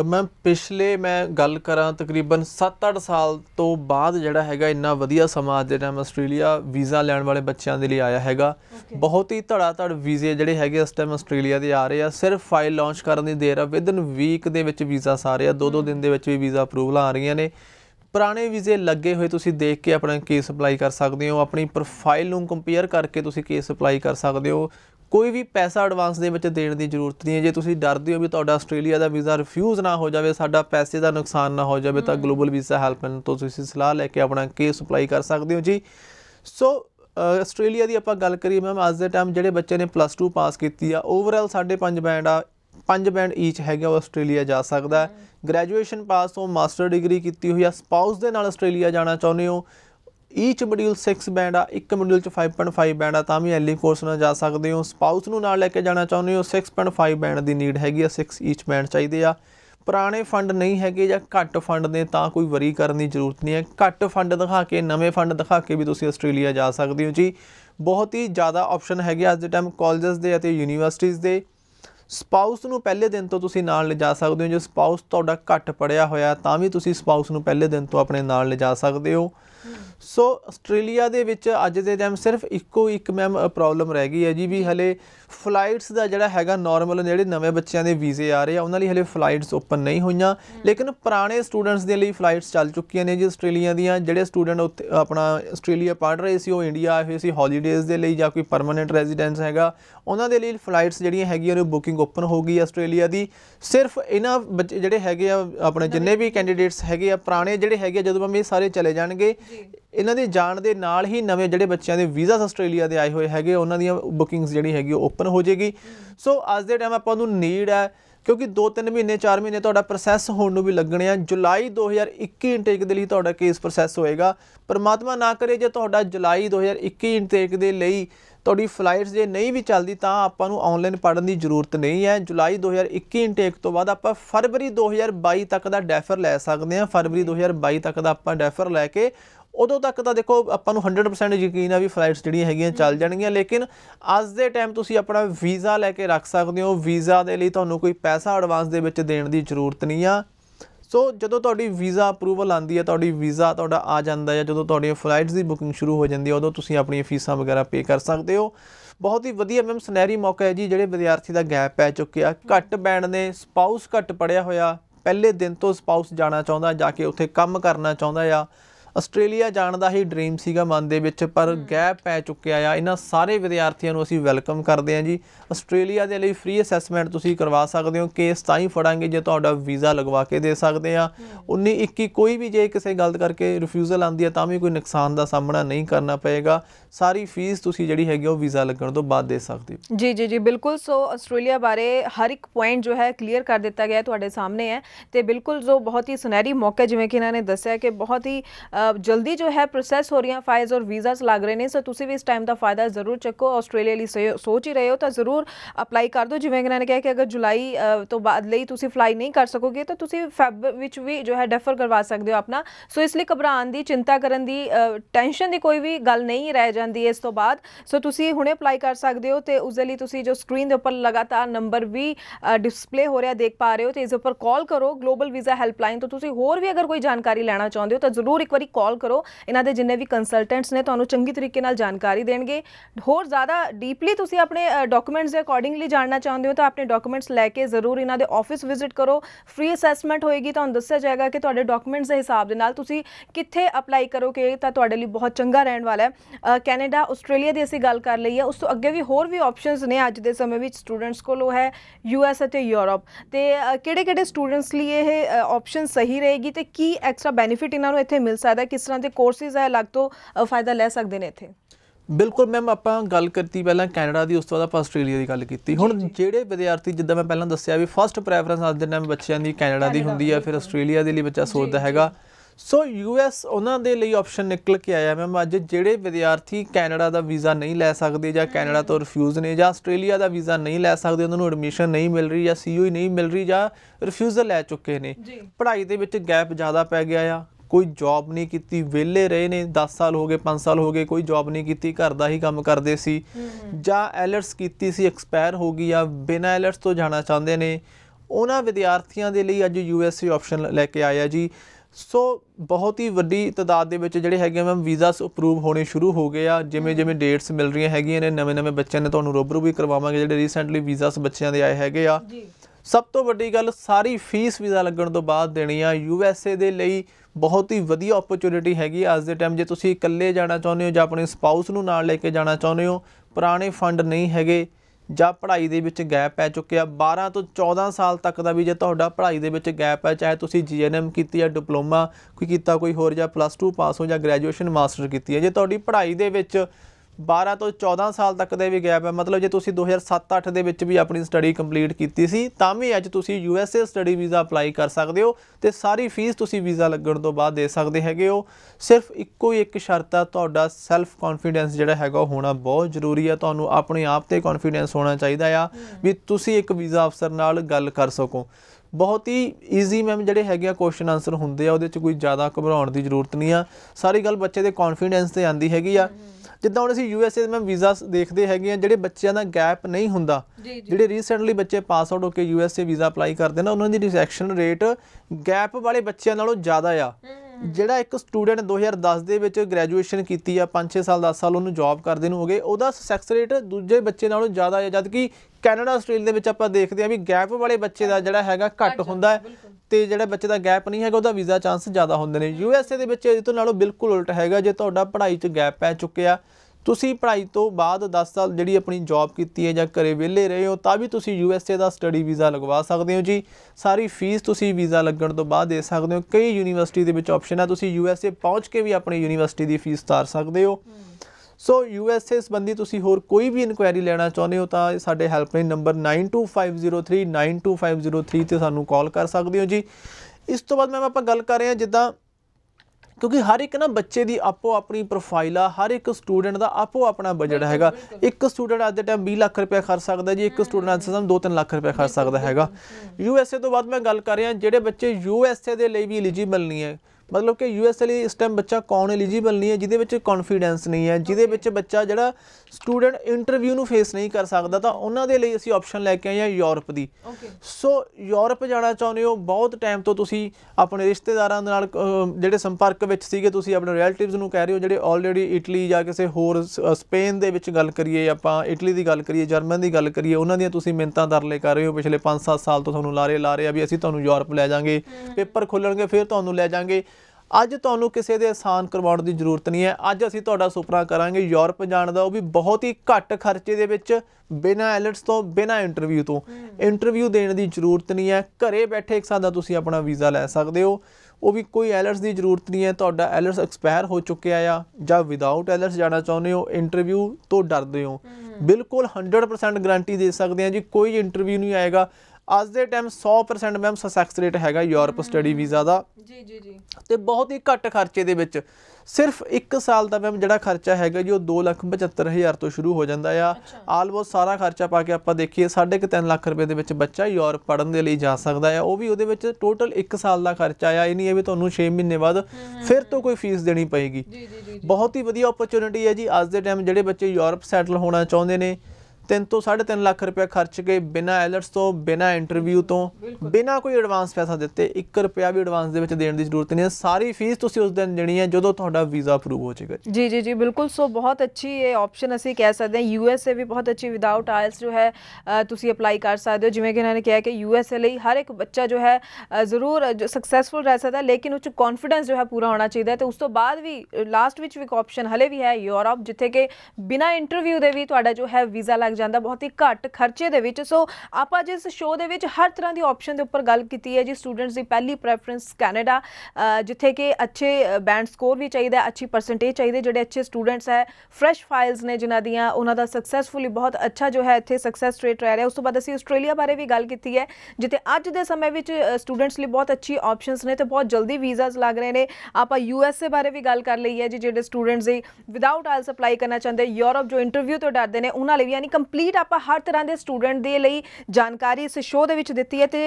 ਮੈਂ ਪਿਛਲੇ ਮੈਂ ਗੱਲ ਕਰਾਂ ਤਕਰੀਬਨ 7-8 ਸਾਲ ਤੋਂ ਬਾਅਦ ਜਿਹੜਾ ਹੈਗਾ ਇੰਨਾ ਵਧੀਆ ਸਮਾਂ ਆ ਦੇ ਟਾਈਮ ਆਸਟ੍ਰੇਲੀਆ ਵੀਜ਼ਾ ਲੈਣ ਵਾਲੇ ਬੱਚਿਆਂ ਦੇ ਲਈ ਆਇਆ ਹੈਗਾ ਬਹੁਤ ਹੀ ਧੜਾ ਧੜ ਵੀਜ਼ੇ ਜਿਹੜੇ ਹੈਗੇ ਇਸ ਟਾਈਮ ਆਸਟ੍ਰੇਲੀਆ ਦੇ ਆ ਰਹੇ ਆ ਸਿਰਫ ਫਾਈਲ ਲਾਂਚ ਕਰਨ ਦੀ ਦੇਰ ਆ ਵਿਦਨ ਵੀਕ ਦੇ ਵਿੱਚ ਵੀਜ਼ਾ ਆ ਰਹੇ ਆ ਦੋ ਦੋ ਦਿਨ ਦੇ ਵਿੱਚ ਵੀ ਵੀਜ਼ਾ ਅਪਰੂਵਲ ਆ ਰਹੀਆਂ ਨੇ ਪੁਰਾਣੇ ਵੀਜ਼ੇ ਲੱਗੇ ਹੋਏ ਤੁਸੀਂ ਦੇਖ ਕੇ ਆਪਣਾ ਕੇਸ ਅਪਲਾਈ ਕਰ ਸਕਦੇ ਹੋ ਆਪਣੀ ਪ੍ਰੋਫਾਈਲ ਨੂੰ ਕੰਪੇਅਰ ਕਰਕੇ ਤੁਸੀਂ ਕੇਸ ਅਪਲਾਈ ਕਰ ਸਕਦੇ ਹੋ ਕੋਈ ਵੀ ਪੈਸਾ ਐਡਵਾਂਸ ਦੇ ਵਿੱਚ ਦੇਣ ਦੀ ਜ਼ਰੂਰਤ ਨਹੀਂ ਹੈ ਜੇ ਤੁਸੀਂ ਡਰਦੇ ਹੋ ਵੀ ਤੁਹਾਡਾ ਆਸਟ੍ਰੇਲੀਆ ਦਾ ਵੀਜ਼ਾ ਰਿਫਿਊਜ਼ ਨਾ ਹੋ ਜਾਵੇ ਸਾਡਾ ਪੈਸੇ ਦਾ ਨੁਕਸਾਨ ਨਾ ਹੋ ਜਾਵੇ ਤਾਂ ਗਲੋਬਲ ਵੀਜ਼ਾ ਹੈਲਪਲਾਈਨ ਤੋਂ ਤੁਸੀਂ ਸਲਾਹ ਲੈ ਕੇ ਆਪਣਾ ਕੇਸ ਅਪਲਾਈ ਕਰ ਸਕਦੇ ਹੋ ਜੀ ਸੋ ਆਸਟ੍ਰੇਲੀਆ ਦੀ ਆਪਾਂ ਗੱਲ ਕਰੀਏ ਮੈਮ ਅੱਜ ਦੇ ਟਾਈਮ ਜਿਹੜੇ ਬੱਚੇ ਨੇ ਪਲੱਸ 2 ਪਾਸ ਕੀਤੀ ਆ ਓਵਰਆਲ ਸਾਡੇ ਪੰਜ ਬੈਂਡ ਆ ਪੰਜ ਬੈਂਡ ਈਚ ਹੈਗਾ ਉਹ ਆਸਟ੍ਰੇਲੀਆ ਜਾ ਸਕਦਾ ਹੈ ਗ੍ਰੈਜੂਏਸ਼ਨ ਪਾਸ ਤੋਂ ਮਾਸਟਰ ਡਿਗਰੀ ਕੀਤੀ ਹੋਈ ਆ ਸਪਾਊਸ ਦੇ ਨਾਲ ਆਸਟ੍ਰੇਲੀਆ ਜਾਣਾ ਚਾਹੁੰਦੇ ਹੋ ਈਚ ਮੋਡਿਊਲ 6 ਬੈਂਡ ਆ ਇੱਕ ਮੋਡਿਊਲ ਚ 5.5 ਬੈਂਡ ਆ ਤਾਂ ਵੀ ਐਲੀ ਫੋਰਸ e ਨਾਲ ਜਾ ਸਕਦੇ ਹੋ ਸਪਾਊਸ ਨੂੰ ਨਾਲ ਲੈ ਕੇ ਜਾਣਾ ਚਾਹੁੰਦੇ ਹੋ 6.5 ਬੈਂਡ ਦੀ ਨੀਡ ਹੈਗੀ ਆ 6 ਈਚ ਬੈਂਡ ਚਾਹੀਦੇ ਆ ਪੁਰਾਣੇ ਫੰਡ ਨਹੀਂ ਹੈਗੇ ਜਾਂ ਘੱਟ ਫੰਡ ਨੇ ਤਾਂ ਕੋਈ ਵਰੀ ਕਰਨ ਦੀ ਜ਼ਰੂਰਤ ਨਹੀਂ ਹੈ ਘੱਟ ਫੰਡ ਦਿਖਾ ਕੇ ਨਵੇਂ ਫੰਡ ਦਿਖਾ ਕੇ ਵੀ ਤੁਸੀਂ ਆਸਟ੍ਰੇਲੀਆ ਜਾ ਸਕਦੇ ਹੋ ਜੀ ਬਹੁਤ ਹੀ ਜ਼ਿਆਦਾ ਆਪਸ਼ਨ ਹੈਗੇ ਅੱਜ ਦੇ ਟਾਈਮ ਕਾਲਜਸ ਦੇ ਅਤੇ ਯੂਨੀਵਰਸਿਟੀਆਂ ਦੇ ਸਪਾਊਸ ਨੂੰ ਪਹਿਲੇ ਦਿਨ ਤੋਂ ਤੁਸੀਂ ਨਾਲ ਲਿਜਾ ਸਕਦੇ ਹੋ ਜੇ ਸਪਾਊਸ ਤੁਹਾਡਾ ਘੱਟ ਪੜਿਆ ਹੋਇਆ ਤਾਂ ਵੀ ਤੁਸੀਂ ਸਪਾਊਸ ਨੂੰ ਪਹਿਲੇ ਦਿਨ ਤੋਂ ਆਪਣੇ ਨਾਲ ਲਿਜਾ ਸਕਦੇ ਹੋ ਸੋ ਆਸਟ੍ਰੇਲੀਆ ਦੇ ਵਿੱਚ ਅੱਜ ਦੇ ਟਾਈਮ ਸਿਰਫ ਇੱਕੋ ਇੱਕ ਮੈਮ ਪ੍ਰੋਬਲਮ ਰਹਿ ਗਈ ਹੈ ਜੀ ਵੀ ਹਲੇ ਫਲਾਈਟਸ ਦਾ ਜਿਹੜਾ ਹੈਗਾ ਨਾਰਮਲ ਜਿਹੜੇ ਨਵੇਂ ਬੱਚਿਆਂ ਦੇ ਵੀਜ਼ੇ ਆ ਰਹੇ ਆ ਉਹਨਾਂ ਲਈ ਹਲੇ ਫਲਾਈਟਸ ਓਪਨ ਨਹੀਂ ਹੋਈਆਂ ਲੇਕਿਨ ਪੁਰਾਣੇ ਸਟੂਡੈਂਟਸ ਦੇ ਲਈ ਫਲਾਈਟਸ ਚੱਲ ਚੁੱਕੀਆਂ ਨੇ ਜੀ ਆਸਟ੍ਰੇਲੀਆ ਦੀਆਂ ਜਿਹੜੇ ਸਟੂਡੈਂਟ ਉੱਥੇ ਆਪਣਾ ਆਸਟ੍ਰੇਲੀਆ ਪੜ੍ਹ ਰਹੇ ਸੀ ਉਹ ਇੰਡੀਆ ਆਏ ਹੋਏ ਸੀ ਹੌਲੀਡੇਜ਼ ਦੇ ਲਈ ਜਾਂ ਕੋਈ ਪਰਮਨੈਂਟ ਰੈਜ਼ੀਡੈਂਸ ਹੈਗਾ ਉਹਨਾਂ ਦੇ ਲਈ ਫਲਾਈਟਸ ਜਿਹੜੀਆਂ ਹੈਗੀਆਂ ਨੇ ਬੁਕਿੰਗ ਓਪਨ ਹੋ ਗਈ ਆਸਟ੍ਰੇਲੀਆ ਦੀ ਸਿਰਫ ਇਹਨਾਂ ਜਿਹੜੇ ਹੈਗੇ ਆ ਆਪਣੇ ਜਿੰਨੇ ਵੀ ਕੈਂਡੀਡੇਟਸ ਹੈਗੇ ਆ ਪੁਰਾਣੇ ਜਿਹੜੇ ਹੈਗੇ ਜਦੋਂ ਮੈਂ ਸਾਰੇ ਚਲੇ ਜਾਣਗੇ ਇਹਨਾਂ ਦੇ ਜਾਣ ਦੇ ਨਾਲ ਹੀ ਨਵੇਂ ਜਿਹੜੇ ਬੱਚਿਆਂ ਦੇ ਵੀਜ਼ਾ ਆਸਟ੍ਰੇਲੀਆ ਦੇ ਆਏ ਹੋਏ ਹੈਗੇ ਉਹਨਾਂ ਦੀਆਂ ਬੁਕਿੰਗਸ ਜਿਹੜੀ ਹੈਗੀ ਉਹ ਓਪਨ ਹੋ ਜੇਗੀ ਸੋ ਅੱਜ ਦੇ ਟਾਈਮ ਆਪਾਂ ਨੂੰ ਨੀਡ ਹੈ ਕਿਉਂਕਿ 2-3 ਮਹੀਨੇ 4 ਮਹੀਨੇ ਤੁਹਾਡਾ ਪ੍ਰੋਸੈਸ ਹੋਣ ਨੂੰ ਵੀ ਲੱਗਣੇ ਆ ਜੁਲਾਈ 2021 ਇਨਟੇਕ ਦੇ ਲਈ ਤੁਹਾਡਾ ਕੇਸ ਪ੍ਰੋਸੈਸ ਹੋਏਗਾ ਪਰਮਾਤਮਾ ਨਾ ਕਰੇ ਜੇ ਤੁਹਾਡਾ ਜੁਲਾਈ 2021 ਇਨਟੇਕ ਦੇ ਲਈ ਤੁਹਾਡੀ ਫਲਾਈਟਸ ਜੇ ਨਹੀਂ ਵੀ ਚੱਲਦੀ ਤਾਂ ਆਪਾਂ ਨੂੰ ਆਨਲਾਈਨ ਪੜਨ ਦੀ ਜ਼ਰੂਰਤ ਨਹੀਂ ਹੈ ਜੁਲਾਈ 2021 ਇਨਟੇਕ ਤੋਂ ਬਾਅਦ ਆਪਾਂ ਫਰਵਰੀ 2022 ਤੱਕ ਦਾ ਡੈਫਰ ਲੈ ਸਕਦੇ ਆ ਫਰਵਰੀ 2022 ਤੱਕ ਦਾ ਆਪਾਂ ਡੈਫਰ ਲੈ ਕੇ ਉਦੋਂ ਤੱਕ ਤਾਂ ਦੇਖੋ ਆਪਾਂ ਨੂੰ 100% ਯਕੀਨ ਆ ਵੀ ਫਲਾਈਟਸ ਜਿਹੜੀਆਂ ਹੈਗੀਆਂ ਚੱਲ ਜਾਣਗੀਆਂ ਲੇਕਿਨ ਅੱਜ ਦੇ ਟਾਈਮ ਤੁਸੀਂ ਆਪਣਾ ਵੀਜ਼ਾ ਲੈ ਕੇ ਰੱਖ ਸਕਦੇ ਹੋ ਵੀਜ਼ਾ ਦੇ ਲਈ ਤੁਹਾਨੂੰ ਕੋਈ ਪੈਸਾ ਐਡਵਾਂਸ ਦੇ ਵਿੱਚ ਦੇਣ ਦੀ ਜ਼ਰੂਰਤ ਨਹੀਂ ਆ ਸੋ ਜਦੋਂ ਤੁਹਾਡੀ ਵੀਜ਼ਾ ਅਪਰੂਵਲ ਆਂਦੀ ਹੈ ਤੁਹਾਡੀ ਵੀਜ਼ਾ ਤੁਹਾਡਾ ਆ ਜਾਂਦਾ ਹੈ ਜਦੋਂ ਤੁਹਾਡੀਆਂ ਫਲਾਈਟਸ ਦੀ ਬੁਕਿੰਗ ਸ਼ੁਰੂ ਹੋ ਜਾਂਦੀ ਹੈ ਉਦੋਂ ਤੁਸੀਂ ਆਪਣੀਆਂ ਫੀਸਾਂ ਵਗੈਰਾ ਪੇ ਕਰ ਸਕਦੇ ਹੋ ਬਹੁਤ ਹੀ ਵਧੀਆ ਮੈਮ ਸਨੈਰੀ ਮੌਕਾ ਹੈ ਜੀ ਜਿਹੜੇ ਵਿਦਿਆਰਥੀ ਦਾ ਗੈਪ ਪੈ ਚੁੱਕਿਆ ਘੱਟ ਬੈਂਡ ਨੇ ਸਪਾਊਸ ਘੱਟ ਪੜਿਆ ਹੋਇਆ ਪਹਿਲੇ ਦਿਨ ਤੋਂ ਸਪਾਊਸ ਜਾਣਾ ਚਾਹੁੰਦਾ ਜਾ ਕੇ ਉੱਥੇ ਕੰਮ ਕਰਨਾ ਚਾਹੁੰਦਾ ਆ ਆਸਟ੍ਰੇਲੀਆ ਜਾਣ ਦਾ ਹੀ ਡ੍ਰੀਮ ਸੀਗਾ ਮਨ ਦੇ ਵਿੱਚ ਪਰ ਗੈਪ ਪੈ ਚੁੱਕਿਆ ਆ ਇਹਨਾਂ ਸਾਰੇ ਵਿਦਿਆਰਥੀਆਂ ਨੂੰ ਅਸੀਂ ਵੈਲਕਮ ਕਰਦੇ ਹਾਂ ਜੀ ਆਸਟ੍ਰੇਲੀਆ ਦੇ ਲਈ ਫ੍ਰੀ ਅਸੈਸਮੈਂਟ ਤੁਸੀਂ ਕਰਵਾ ਸਕਦੇ ਹੋ ਕੇਸ ਤਾਂ ਹੀ ਫੜਾਂਗੇ ਜੇ ਤੁਹਾਡਾ ਵੀਜ਼ਾ ਲਗਵਾ ਕੇ ਦੇ ਸਕਦੇ ਆ 19 21 ਕੋਈ ਵੀ ਜੇ ਕਿਸੇ ਗਲਤ ਕਰਕੇ ਰਿਫਿਊਜ਼ਲ ਆਂਦੀ ਆ ਤਾਂ ਵੀ ਕੋਈ ਨੁਕਸਾਨ ਦਾ ਸਾਹਮਣਾ ਨਹੀਂ ਕਰਨਾ ਪਏਗਾ ਸਾਰੀ ਫੀਸ ਤੁਸੀਂ ਜਿਹੜੀ ਹੈਗੀ ਉਹ ਵੀਜ਼ਾ ਲੱਗਣ ਤੋਂ ਬਾਅਦ ਦੇ ਸਕਦੇ ਹੋ ਜੀ ਜੀ ਜੀ ਬਿਲਕੁਲ ਸੋ ਆਸਟ੍ਰੇਲੀਆ ਬਾਰੇ ਹਰ ਇੱਕ ਪੁਆਇੰਟ ਜੋ ਹੈ ਕਲੀਅਰ ਕਰ ਦਿੱਤਾ ਗਿਆ ਤੁਹਾਡੇ ਸਾਹਮਣੇ ਹੈ ਤੇ ਬਿਲਕੁਲ ਜੋ ਬਹੁਤ ਹੀ ਸੁਨਹਿਰੀ ਮੌਕਾ ਜਿਵੇਂ ਕਿ ਇਹਨਾਂ ਨੇ ਦੱਸਿਆ ਕਿ ਬਹੁਤ ਹੀ जल्दी जो है प्रोसैस हो रही है फाइल्स और वीज़ास लग रहे हैं सो तुम भी इस टाइम का फायदा जरूर चको ऑस्ट्रेलिया सोच ही रहे हो तो जरूर अपलाई कर दो जिमें इन्होंने कहा कि अगर जुलाई तो बाद फ्लाई नहीं कर सकोगे तो तुम फैब भी जो है डेफर करवा सकते हो अपना सो इसलिए घबरा की चिंता कर टेंशन की कोई भी गल नहीं रह जाती इस तो बाद सो तुम हमने अपलाई कर सकते हो तो उसके जो स्क्रीन के उपर लगातार नंबर भी डिस्प्ले हो रहा देख पा रहे हो तो इस उपर कॉल करो ग्लोबल वीज़ा हैल्पलाइन तो होर भी अगर कोई जानकारी लैना चाहते हो तो जरूर एक बार ਕਾਲ ਕਰੋ ਇਹਨਾਂ ਦੇ ਜਿੰਨੇ ਵੀ ਕੰਸਲਟੈਂਟਸ ਨੇ ਤੁਹਾਨੂੰ ਚੰਗੀ ਤਰੀਕੇ ਨਾਲ ਜਾਣਕਾਰੀ ਦੇਣਗੇ ਹੋਰ ਜ਼ਿਆਦਾ ਡੀਪਲੀ ਤੁਸੀਂ ਆਪਣੇ ਡਾਕੂਮੈਂਟਸ ਦੇ ਅਕੋਰਡਿੰਗਲੀ ਜਾਣਨਾ ਚਾਹੁੰਦੇ ਹੋ ਤਾਂ ਆਪਣੇ ਡਾਕੂਮੈਂਟਸ ਲੈ ਕੇ ਜ਼ਰੂਰ ਇਹਨਾਂ ਦੇ ਆਫਿਸ ਵਿਜ਼ਿਟ ਕਰੋ ਫ੍ਰੀ ਅਸੈਸਮੈਂਟ ਹੋਏਗੀ ਤੁਹਾਨੂੰ ਦੱਸਿਆ ਜਾਏਗਾ ਕਿ ਤੁਹਾਡੇ ਡਾਕੂਮੈਂਟਸ ਦੇ ਹਿਸਾਬ ਦੇ ਨਾਲ ਤੁਸੀਂ ਕਿੱਥੇ ਅਪਲਾਈ ਕਰੋਗੇ ਤਾਂ ਤੁਹਾਡੇ ਲਈ ਬਹੁਤ ਚੰਗਾ ਰਹਿਣ ਵਾਲਾ ਹੈ ਕੈਨੇਡਾ ਆਸਟ੍ਰੇਲੀਆ ਦੀ ਅਸੀਂ ਗੱਲ ਕਰ ਲਈ ਹੈ ਉਸ ਤੋਂ ਅੱਗੇ ਵੀ ਹੋਰ ਵੀ ਆਪਸ਼ਨਸ ਨੇ ਅੱਜ ਦੇ ਸਮੇਂ ਵਿੱਚ ਸਟੂਡੈਂਟਸ ਕੋਲ ਉਹ ਹੈ ਯੂ ਐਸ ਅਤੇ ਯੂਰਪ ਤੇ ਕਿਹੜੇ-ਕਿਹੜੇ ਸਟੂਡੈਂਟਸ ਲਈ ਇਹ ਆਪਸ਼ਨ ਸਹੀ ਰਹੇਗੀ ਤੇ ਕੀ ਐਕਸਟਰਾ ਬੈਨੀਫਿਟ ਇਹਨਾਂ ਨੂੰ ਇੱਥੇ ਮਿਲ ਸਕਦਾ ਫਾਇਦਾ ਕਿਸ ਤਰ੍ਹਾਂ ਦੇ ਕੋਰਸਿਸ ਹੈ ਲੱਗ ਤੋਂ ਫਾਇਦਾ ਲੈ ਸਕਦੇ ਨੇ ਇੱਥੇ ਬਿਲਕੁਲ ਮੈਮ ਆਪਾਂ ਗੱਲ ਕਰਤੀ ਪਹਿਲਾਂ ਕੈਨੇਡਾ ਦੀ ਉਸ ਤੋਂ ਬਾਅਦ ਆਪਾਂ ਆਸਟ੍ਰੇਲੀਆ ਦੀ ਗੱਲ ਕੀਤੀ ਹੁਣ ਜਿਹੜੇ ਵਿਦਿਆਰਥੀ ਜਿੱਦਾਂ ਮੈਂ ਪਹਿਲਾਂ ਦੱਸਿਆ ਵੀ ਫਰਸਟ ਪ੍ਰੈਫਰੈਂਸ ਆਦੇ ਨੇ ਬੱਚਿਆਂ ਦੀ ਕੈਨੇਡਾ ਦੀ ਹੁੰਦੀ ਆ ਫਿਰ ਆਸਟ੍ਰੇਲੀਆ ਦੇ ਲਈ ਬੱਚਾ ਸੋਚਦਾ ਹੈਗਾ ਸੋ ਯੂਐਸ ਉਹਨਾਂ ਦੇ ਲਈ ਆਪਸ਼ਨ ਨਿਕਲ ਕੇ ਆਇਆ ਮੈਮ ਅੱਜ ਜਿਹੜੇ ਵਿਦਿਆਰਥੀ ਕੈਨੇਡਾ ਦਾ ਵੀਜ਼ਾ ਨਹੀਂ ਲੈ ਸਕਦੇ ਜਾਂ ਕੈਨੇਡਾ ਤੋਂ ਰਿਫਿਊਜ਼ ਨੇ ਜਾਂ ਆਸਟ੍ਰੇਲੀਆ ਦਾ ਵੀਜ਼ਾ ਨਹੀਂ ਲੈ ਸਕਦੇ ਉਹਨਾਂ ਨੂੰ ਐਡਮਿਸ਼ਨ ਨਹੀਂ ਮਿਲ ਰਹੀ ਜਾਂ ਸੀਯੂ e ਨਹੀਂ ਮਿਲ ਰਹੀ ਜਾਂ ਰਿਫਿਊਜ਼ਲ ਲੈ ਚੁੱਕੇ ਨੇ ਪੜ੍ਹਾਈ ਦੇ ਵਿੱਚ ਗੈਪ ਜ਼ਿਆਦਾ ਪੈ ਗਿਆ ਆ ਕੋਈ ਜੌਬ ਨਹੀਂ ਕੀਤੀ ਵਿਹਲੇ ਰਹੇ ਨੇ 10 ਸਾਲ ਹੋ ਗਏ 5 ਸਾਲ ਹੋ ਗਏ ਕੋਈ ਜੌਬ ਨਹੀਂ ਕੀਤੀ ਘਰ ਦਾ ਹੀ ਕੰਮ ਕਰਦੇ ਸੀ ਜਾਂ ਐਲਰਟਸ ਕੀਤੀ ਸੀ ਐਕਸਪਾਇਰ ਹੋ ਗਈ ਜਾਂ ਬਿਨਾਂ ਐਲਰਟਸ ਤੋਂ ਜਾਣਾ ਚਾਹੁੰਦੇ ਨੇ ਉਹਨਾਂ ਵਿਦਿਆਰਥੀਆਂ ਦੇ ਲਈ ਅੱਜ ਯੂਐਸਸੀ ਆਪਸ਼ਨ ਲੈ ਕੇ ਆਇਆ ਜੀ ਸੋ ਬਹੁਤ ਹੀ ਵੱਡੀ ਤਦਾਦ ਦੇ ਵਿੱਚ ਜਿਹੜੇ ਹੈਗੇ ਮੈਮ ਵੀਜ਼ਾਸ ਅਪਰੂਵ ਹੋਣੇ ਸ਼ੁਰੂ ਹੋ ਗਏ ਆ ਜਿਵੇਂ ਜਿਵੇਂ ਡੇਟਸ ਮਿਲ ਰਹੀਆਂ ਹੈਗੀਆਂ ਨੇ ਨਵੇਂ ਨਵੇਂ ਬੱਚਿਆਂ ਨੇ ਤੁਹਾਨੂੰ ਰੋਬਰੂ ਵੀ ਕਰਵਾਵਾਂਗੇ ਜਿਹੜੇ ਰੀਸੈਂਟਲੀ ਵੀਜ਼ਾਸ ਬੱਚਿਆਂ ਦੇ ਆਏ ਹੈਗੇ ਆ ਜੀ ਸਭ ਤੋਂ ਵੱਡੀ ਗੱਲ ਸਾਰੀ ਫੀਸ ਵੀਜ਼ਾ ਲੱਗਣ ਤੋਂ ਬਾਅਦ ਦੇਣੀ ਆ ਯੂਐਸਏ ਦੇ ਲਈ ਬਹੁਤ ਹੀ ਵਧੀਆ ਓਪਰਚ्युनिटी ਹੈਗੀ ਅੱਜ ਦੇ ਟਾਈਮ ਜੇ ਤੁਸੀਂ ਇਕੱਲੇ ਜਾਣਾ ਚਾਹੁੰਦੇ ਹੋ ਜਾਂ ਆਪਣੇ ਸਪਾਊਸ ਨੂੰ ਨਾਲ ਲੈ ਕੇ ਜਾਣਾ ਚਾਹੁੰਦੇ ਹੋ ਪੁਰਾਣੇ ਫੰਡ ਨਹੀਂ ਹੈਗੇ ਜਾਂ ਪੜ੍ਹਾਈ ਦੇ ਵਿੱਚ ਗੈਪ ਪੈ ਚੁੱਕਿਆ 12 ਤੋਂ 14 ਸਾਲ ਤੱਕ ਦਾ ਵੀ ਜੇ ਤੁਹਾਡਾ ਪੜ੍ਹਾਈ ਦੇ ਵਿੱਚ ਗੈਪ ਹੈ ਚਾਹੇ ਤੁਸੀਂ ਜੀਐਨਐਮ ਕੀਤੀ ਹੈ ਡਿਪਲੋਮਾ ਕੋਈ ਕੀਤਾ ਕੋਈ ਹੋਰ ਜਾਂ ਪਲੱਸ 2 ਪਾਸ ਹੋ ਜਾਂ ਗ੍ਰੈਜੂਏਸ਼ਨ ਮਾਸਟਰ ਕੀਤੀ ਹੈ ਜੇ ਤੁਹਾਡੀ ਪੜ੍ਹਾਈ ਦੇ ਵਿੱਚ 12 ਤੋਂ 14 ਸਾਲ ਤੱਕ ਦੇ ਵੀ ਗੈਪ ਹੈ ਮਤਲਬ ਜੇ ਤੁਸੀਂ 2007-8 ਦੇ ਵਿੱਚ ਵੀ ਆਪਣੀ ਸਟੱਡੀ ਕੰਪਲੀਟ ਕੀਤੀ ਸੀ ਤਾਂ ਵੀ ਅੱਜ ਤੁਸੀਂ ਯੂਐਸਏ ਸਟੱਡੀ ਵੀਜ਼ਾ ਅਪਲਾਈ ਕਰ ਸਕਦੇ ਹੋ ਤੇ ਸਾਰੀ ਫੀਸ ਤੁਸੀਂ ਵੀਜ਼ਾ ਲੱਗਣ ਤੋਂ ਬਾਅਦ ਦੇ ਸਕਦੇ ਹੈਗੇ ਹੋ ਸਿਰਫ ਇੱਕੋ ਹੀ ਇੱਕ ਸ਼ਰਤ ਆ ਤੁਹਾਡਾ ਸੈਲਫ ਕੌਨਫੀਡੈਂਸ ਜਿਹੜਾ ਹੈਗਾ ਉਹ ਹੋਣਾ ਬਹੁਤ ਜ਼ਰੂਰੀ ਆ ਤੁਹਾਨੂੰ ਆਪਣੇ ਆਪ ਤੇ ਕੌਨਫੀਡੈਂਸ ਹੋਣਾ ਚਾਹੀਦਾ ਆ ਵੀ ਤੁਸੀਂ ਇੱਕ ਵੀਜ਼ਾ ਅਫਸਰ ਨਾਲ ਗੱਲ ਕਰ ਸਕੋ ਬਹੁਤ ਹੀ ਈਜ਼ੀ ਮੈਮ ਜਿਹੜੇ ਹੈਗੇ ਆ ਕੁਐਸਚਨ ਆਨਸਰ ਹੁੰਦੇ ਆ ਉਹਦੇ ਚ ਕੋਈ ਜ਼ਿਆਦਾ ਘਬਰਾਉਣ ਦੀ ਜ਼ਰੂਰਤ ਨਹੀਂ ਆ ਸਾਰੀ ਗੱਲ ਬੱਚੇ ਦੇ ਕੌਨਫੀਡੈਂਸ ਤੇ ਆਂਦੀ ਹੈਗੀ ਆ ਜਿੱਦਾਂ ਹੁਣ ਅਸੀਂ ਯੂਐਸਏ ਦੇ ਮੈਂ ਵੀਜ਼ਾ ਦੇਖਦੇ ਹੈਗੇ ਆ ਜਿਹੜੇ ਬੱਚਿਆਂ ਦਾ ਗੈਪ ਨਹੀਂ ਹੁੰਦਾ ਜਿਹੜੇ ਰੀਸੈਂਟਲੀ ਬੱਚੇ ਪਾਸ ਆਊਟ ਹੋ ਕੇ ਯੂਐਸਏ ਵੀਜ਼ਾ ਅਪਲਾਈ ਕਰਦੇ ਨੇ ਉਹਨਾਂ ਦੀ ਰਿਜੈਕਸ਼ਨ ਰੇਟ ਗੈਪ ਵਾਲੇ ਬੱਚਿਆਂ ਨਾਲੋਂ ਜ਼ਿਆਦਾ ਆ ਜਿਹੜਾ ਇੱਕ ਸਟੂਡੈਂਟ 2010 ਦੇ ਵਿੱਚ ਗ੍ਰੈਜੂਏਸ਼ਨ ਕੀਤੀ ਆ 5-6 ਸਾਲ 10 ਸਾਲ ਉਹਨੂੰ ਜੌਬ ਕਰਦੇ ਨੂੰ ਹੋ ਗਏ ਉਹਦਾ ਸਕਸੈਸ ਰੇਟ ਦੂਜੇ ਬੱਚੇ ਨਾਲੋਂ ਜ਼ਿਆਦਾ ਆ ਜਦਕਿ ਕੈਨੇਡਾ ਆਸਟ੍ਰੇਲੀਆ ਦੇ ਵਿੱਚ ਆਪਾਂ ਦੇਖਦੇ ਆ ਵੀ ਗੈਪ ਵਾਲੇ ਬੱਚੇ ਦਾ ਜਿਹੜਾ ਹੈਗਾ ਘੱਟ ਹੁੰਦਾ ਹੈ ਤੇ ਜਿਹੜਾ ਬੱਚੇ ਦਾ ਗੈਪ ਨਹੀਂ ਹੈਗਾ ਉਹਦਾ ਵੀਜ਼ਾ ਚਾਂਸ ਜ਼ਿਆਦਾ ਹੁੰਦੇ ਨੇ ਯੂ ਐਸ ਏ ਦੇ ਵਿੱਚ ਇਹ ਤੋਂ ਨਾਲੋਂ ਬਿਲਕੁਲ ਉਲਟ ਹੈਗਾ ਜੇ ਤੁਹਾਡਾ ਪੜ੍ਹਾਈ 'ਚ ਗੈਪ ਪੈ ਚੁੱਕਿਆ ਤੁਸੀਂ ਪੜ੍ਹਾਈ ਤੋਂ ਬਾਅਦ 10 ਸਾਲ ਜਿਹੜੀ ਆਪਣੀ ਜੌਬ ਕੀਤੀ ਹੈ ਜਾਂ ਘਰੇ ਵਿਹਲੇ ਰਹੇ ਹੋ ਤਾਂ ਵੀ ਤੁਸੀਂ ਯੂ ਐਸ ਏ ਦਾ ਸਟੱਡੀ ਵੀਜ਼ਾ ਲਗਵਾ ਸਕਦੇ ਹੋ ਜੀ ਸਾਰੀ ਫੀਸ ਤੁਸੀਂ ਵੀਜ਼ਾ ਲੱਗਣ ਤੋਂ ਬਾਅਦ ਦੇ ਸਕਦੇ ਹੋ ਕਈ ਯੂਨੀਵਰਸਿਟੀ ਦੇ ਵਿੱਚ ਆਪਸ਼ਨ ਹੈ ਤੁਸੀਂ ਯੂ ਐਸ ਏ ਪਹੁੰਚ ਕੇ ਵੀ ਆਪਣੀ ਯੂਨੀਵਰਸਿਟੀ ਦੀ ਫੀਸ ਤਾਰ ਸਕਦੇ ਹੋ ਸੋ ਯੂਐਸਏ ਸੰਬੰਧੀ ਤੁਸੀਂ ਹੋਰ ਕੋਈ ਵੀ ਇਨਕੁਆਇਰੀ ਲੈਣਾ ਚਾਹੁੰਦੇ ਹੋ ਤਾਂ ਸਾਡੇ ਹੈਲਪਲਾਈਨ ਨੰਬਰ 9250392503 ਤੇ ਸਾਨੂੰ ਕਾਲ ਕਰ ਸਕਦੇ ਹੋ ਜੀ ਇਸ ਤੋਂ ਬਾਅਦ ਮੈਂ ਆਪਾਂ ਗੱਲ ਕਰ ਰਹੇ ਹਾਂ ਜਿੱਦਾਂ ਕਿਉਂਕਿ ਹਰ ਇੱਕ ਨਾ ਬੱਚੇ ਦੀ ਆਪੋ ਆਪਣੀ ਪ੍ਰੋਫਾਈਲ ਆ ਹਰ ਇੱਕ ਸਟੂਡੈਂਟ ਦਾ ਆਪੋ ਆਪਣਾ ਬਜਟ ਹੈਗਾ ਇੱਕ ਸਟੂਡੈਂਟ ਅੱਜ ਦੇ ਟਾਈਮ 20 ਲੱਖ ਰੁਪਏ ਖਰਚ ਸਕਦਾ ਜੀ ਇੱਕ ਸਟੂਡੈਂਟ ਅੱਜ ਦੇ ਟਾਈਮ 2-3 ਲੱਖ ਰੁਪਏ ਖਰਚ ਸਕਦਾ ਹੈਗਾ ਯੂਐਸਏ ਤੋਂ ਬਾਅਦ ਮੈਂ ਗੱਲ ਕਰ ਰਿਹਾ ਜਿਹੜੇ ਬੱਚੇ ਯੂਐਸਏ ਦੇ ਲਈ ਵੀ ਐਲੀਜੀਬਲ ਨਹੀਂ ਹੈ ਮਤਲਬ ਕਿ ਯੂਐਸ ਲਈ ਇਸ ਟਾਈਮ ਬੱਚਾ ਕੌਣ ਐਲੀਜੀਬਲ ਨਹੀਂ ਹੈ ਜਿਹਦੇ ਵਿੱਚ ਕੌਨਫੀਡੈਂਸ ਨਹੀਂ ਹੈ ਜਿਹਦੇ ਵਿੱਚ ਬੱਚਾ ਜਿਹੜਾ ਸਟੂਡੈਂਟ ਇੰਟਰਵਿਊ ਨੂੰ ਫੇਸ ਨਹੀਂ ਕਰ ਸਕਦਾ ਤਾਂ ਉਹਨਾਂ ਦੇ ਲਈ ਅਸੀਂ ਆਪਸ਼ਨ ਲੈ ਕੇ ਆਏ ਹਾਂ ਯੂਰਪ ਦੀ ਸੋ ਯੂਰਪ ਜਾਣਾ ਚਾਹੁੰਦੇ ਹੋ ਬਹੁਤ ਟਾਈਮ ਤੋਂ ਤੁਸੀਂ ਆਪਣੇ ਰਿਸ਼ਤੇਦਾਰਾਂ ਦੇ ਨਾਲ ਜਿਹੜੇ ਸੰਪਰਕ ਵਿੱਚ ਸੀਗੇ ਤੁਸੀਂ ਆਪਣੇ ਰਿਲੇਟਿਵਸ ਨੂੰ ਕਹਿ ਰਹੇ ਹੋ ਜਿਹੜੇ ਆਲਰੇਡੀ ਇਟਲੀ ਜਾਂ ਕਿਸੇ ਹੋਰ ਸਪੇਨ ਦੇ ਵਿੱਚ ਗੱਲ ਕਰੀਏ ਆਪਾਂ ਇਟਲੀ ਦੀ ਗੱਲ ਕਰੀਏ ਜਰਮਨ ਦੀ ਗੱਲ ਕਰੀਏ ਉਹਨਾਂ ਦੀਆਂ ਤੁਸੀਂ ਮਿੰਤਾਂ ਦਰਲੇ ਕਰ ਰਹੇ ਹੋ ਪਿਛਲੇ 5-7 ਸਾਲ ਤੋਂ ਤੁਹਾਨੂੰ ਲਾਰੇ ਲਾਰੇ ਆ ਵੀ ਅਸੀਂ ਤੁਹਾਨੂੰ ਯੂਰਪ ਲੈ ਜਾਾਂਗੇ ਪੇਪਰ ਖੋਲਣਗੇ ਫਿਰ ਤੁਹਾਨੂੰ ਲੈ ਜਾਾਂਗੇ ਅੱਜ ਤੁਹਾਨੂੰ ਕਿਸੇ ਦੇ ਆਸਾਨ ਕਰਵਾਉਣ ਦੀ ਜ਼ਰੂਰਤ ਨਹੀਂ ਹੈ ਅੱਜ ਅਸੀਂ ਤੁਹਾਡਾ ਸੁਪਨਾ ਕਰਾਂਗੇ ਯੂਰਪ ਜਾਣ ਦਾ ਉਹ ਵੀ ਬਹੁਤ ਹੀ ਘੱਟ ਖਰਚੇ ਦੇ ਵਿੱਚ ਬਿਨਾ ਐਲਟਸ ਤੋਂ ਬਿਨਾ ਇੰਟਰਵਿਊ ਤੋਂ ਇੰਟਰਵਿਊ ਦੇਣ ਦੀ ਜ਼ਰੂਰਤ ਨਹੀਂ ਹੈ ਘਰੇ ਬੈਠੇ ਇੱਕ ਸਾਦਾ ਤੁਸੀਂ ਆਪਣਾ ਵੀਜ਼ਾ ਲੈ ਸਕਦੇ ਹੋ ਉਹ ਵੀ ਕੋਈ ਐਲਟਸ ਦੀ ਜ਼ਰੂਰਤ ਨਹੀਂ ਹੈ ਤੁਹਾਡਾ ਐਲਟਸ ਐਕਸਪਾਇਰ ਹੋ ਚੁੱਕਿਆ ਆ ਜਾਂ ਵਿਦਆਊਟ ਐਲਟਸ ਜਾਣਾ ਚਾਹੁੰਦੇ ਹੋ ਇੰਟਰਵਿਊ ਤੋਂ ਡਰਦੇ ਹੋ ਬਿਲਕੁਲ 100% ਗਾਰੰਟੀ ਦੇ ਸਕਦੇ ਹਾਂ ਜੀ ਕੋਈ ਇੰਟਰਵਿਊ ਨਹੀਂ ਆਏਗਾ ਅੱਜ ਦੇ ਟਾਈਮ 100% ਮੈਮ ਸਕਸੈਸ ਰੇਟ ਹੈਗਾ ਯੂਰਪ ਸਟੱਡੀ ਵੀਜ਼ਾ ਦਾ ਜੀ ਜੀ ਜੀ ਤੇ ਬਹੁਤ ਹੀ ਘੱਟ ਖਰਚੇ ਦੇ ਵਿੱਚ ਸਿਰਫ 1 ਸਾਲ ਦਾ ਮੈਮ ਜਿਹੜਾ ਖਰਚਾ ਹੈਗਾ ਜੀ ਉਹ 275000 ਤੋਂ ਸ਼ੁਰੂ ਹੋ ਜਾਂਦਾ ਆ ਆਲਮੋਸਟ ਸਾਰਾ ਖਰਚਾ ਪਾ ਕੇ ਆਪਾਂ ਦੇਖੀਏ 3.5 ਲੱਖ ਰੁਪਏ ਦੇ ਵਿੱਚ ਬੱਚਾ ਯੂਰਪ ਪੜਨ ਦੇ ਲਈ ਜਾ ਸਕਦਾ ਆ ਉਹ ਵੀ ਉਹਦੇ ਵਿੱਚ ਟੋਟਲ 1 ਸਾਲ ਦਾ ਖਰਚਾ ਆ ਇਹ ਨਹੀਂ ਹੈ ਵੀ ਤੁਹਾਨੂੰ 6 ਮਹੀਨੇ ਬਾਅਦ ਫਿਰ ਤੋਂ ਕੋਈ ਫੀਸ ਦੇਣੀ ਪਏਗੀ ਜੀ ਜੀ ਜੀ ਬਹੁਤ ਹੀ ਵਧੀਆ ਓਪਰਚ्युनिटी ਹੈ ਜੀ ਅੱਜ ਦੇ ਟਾਈਮ ਜਿਹੜੇ ਬੱਚੇ ਯੂਰਪ ਸੈਟਲ ਹੋਣਾ ਚਾਹੁੰਦੇ ਨੇ 3 ਤੋਂ 3.5 ਲੱਖ ਰੁਪਏ ਖਰਚ ਕੇ ਬਿਨਾ ਐਲਰਟਸ ਤੋਂ ਬਿਨਾ ਇੰਟਰਵਿਊ ਤੋਂ ਬਿਨਾ ਕੋਈ ਐਡਵਾਂਸ ਪੈਸਾ ਦਿੱਤੇ 1 ਰੁਪਿਆ ਵੀ ਐਡਵਾਂਸ ਦੇ ਵਿੱਚ ਦੇਣ ਦੀ ਜ਼ਰੂਰਤ ਨਹੀਂ ਹੈ ਸਾਰੀ ਫੀਸ ਤੁਸੀਂ ਉਸ ਦਿਨ ਦੇਣੀ ਹੈ ਜਦੋਂ ਤੁਹਾਡਾ ਵੀਜ਼ਾ ਅਪਰੂਵ ਹੋ ਜਾਏਗਾ ਜੀ ਜੀ ਜੀ ਬਿਲਕੁਲ ਸੋ ਬਹੁਤ ਅੱਛੀ ਇਹ ਆਪਸ਼ਨ ਅਸੀਂ ਕਹਿ ਸਕਦੇ ਹਾਂ ਯੂਐਸਏ ਵੀ ਬਹੁਤ ਅੱਛੀ ਵਿਦਆਊਟ ਆਇਲਸ ਜੋ ਹੈ ਤੁਸੀਂ ਅਪਲਾਈ ਕਰ ਸਕਦੇ ਹੋ ਜਿਵੇਂ ਕਿ ਇਹਨਾਂ ਨੇ ਕਿਹਾ ਕਿ ਏ ਲਈ ਹਰ ਇੱਕ ਬੱਚਾ ਜੋ ਹੈ ਜ਼ਰੂਰ ਸਕਸੈਸਫੁਲ ਰਹਿ ਸਕਦਾ ਲੇਕਿਨ ਉਹ ਚ ਕੌਨਫੀਡੈਂਸ ਜੋ ਹੈ ਪੂਰਾ ਹੋਣਾ ਚਾਹੀਦਾ ਤੇ ਉਸ ਤੋਂ ਬਾਅਦ ਵੀ ਲਾਸਟ ਵਿੱਚ ਵੀ ਇੱਕ ਆਪਸ਼ਨ ਹਲੇ ਵੀ ਹੈ ਯੂਰਪ ਜਿੱਥੇ ਕਿ ਬਿਨਾ ਇੰਟਰਵਿਊ ਦੇ ਵੀ ਤੁਹਾਡਾ ਜੋ ਹੈ ਵੀਜ਼ਾ ਲੱਗ ਜਾਂਦਾ ਬਹੁਤ ਹੀ ਘੱਟ ਖਰਚੇ ਦੇ ਵਿੱਚ ਸੋ ਆਪਾਂ ਜਿਸ ਸ਼ੋਅ ਦੇ ਵਿੱਚ ਹਰ ਤਰ੍ਹਾਂ ਦੀ ਆਪਸ਼ਨ ਦੇ ਉੱਪਰ ਗੱਲ ਕੀਤੀ ਹੈ ਜੀ ਸਟੂਡੈਂਟਸ ਦੀ ਪਹਿਲੀ ਪ੍ਰੈਫਰੈਂਸ ਕੈਨੇਡਾ ਜਿੱਥੇ ਕਿ ਅੱਛੇ ਬੈਂਡ ਸਕੋਰ ਵੀ ਚਾਹੀਦਾ ਅੱਛੀ ਪਰਸੈਂਟੇਜ ਚਾਹੀਦੇ ਜਿਹੜੇ ਅੱਛੇ ਸਟੂਡੈਂਟਸ ਹੈ ਫਰੈਸ਼ ਫਾਈਲਸ ਨੇ ਜਿਨ੍ਹਾਂ ਦੀਆਂ ਉਹਨਾਂ ਦਾ ਸਕਸੈਸਫੁਲੀ ਬਹੁਤ ਅੱਛਾ ਜੋ ਹੈ ਇੱਥੇ ਸਕਸੈਸ ਰੇਟ ਰਹਿ ਰਿਹਾ ਉਸ ਤੋਂ ਬਾਅਦ ਅਸੀਂ ਆਸਟ੍ਰੇਲੀਆ ਬਾਰੇ ਵੀ ਗੱਲ ਕੀਤੀ ਹੈ ਜਿੱਥੇ ਅੱਜ ਦੇ ਸਮੇਂ ਵਿੱਚ ਸਟੂਡੈਂਟਸ ਲਈ ਬਹੁਤ ਅੱਛੀ ਆਪਸ਼ਨਸ ਨੇ ਤੇ ਬਹੁਤ ਜਲਦੀ ਵੀਜ਼ਾਸ ਲੱਗ ਰਹੇ ਨੇ ਆਪਾਂ ਯੂਐਸਏ ਬਾਰੇ ਵੀ ਗੱਲ ਕਰ ਲਈ ਹੈ ਜੀ ਜਿਹੜੇ ਸਟੂਡੈਂਟਸ ਵਿਦਆਊਟ ਆਲਸ ਅਪਲਾਈ ਕਰਨਾ ਚਾਹੁੰਦੇ ਯੂਰਪ ਜੋ ਇੰਟਰਵਿਊ ਤੋਂ ਡਰਦੇ ਨੇ ਉਹਨਾਂ ਲਈ ਵੀ ਯਾਨੀ ਕੰਪਲੀਟ ਆਪਾਂ ਹਰ ਤਰ੍ਹਾਂ ਦੇ ਸਟੂਡੈਂਟ ਦੇ ਲਈ ਜਾਣਕਾਰੀ ਇਸ ਸ਼ੋਅ ਦੇ ਵਿੱਚ ਦਿੱਤੀ ਹੈ ਤੇ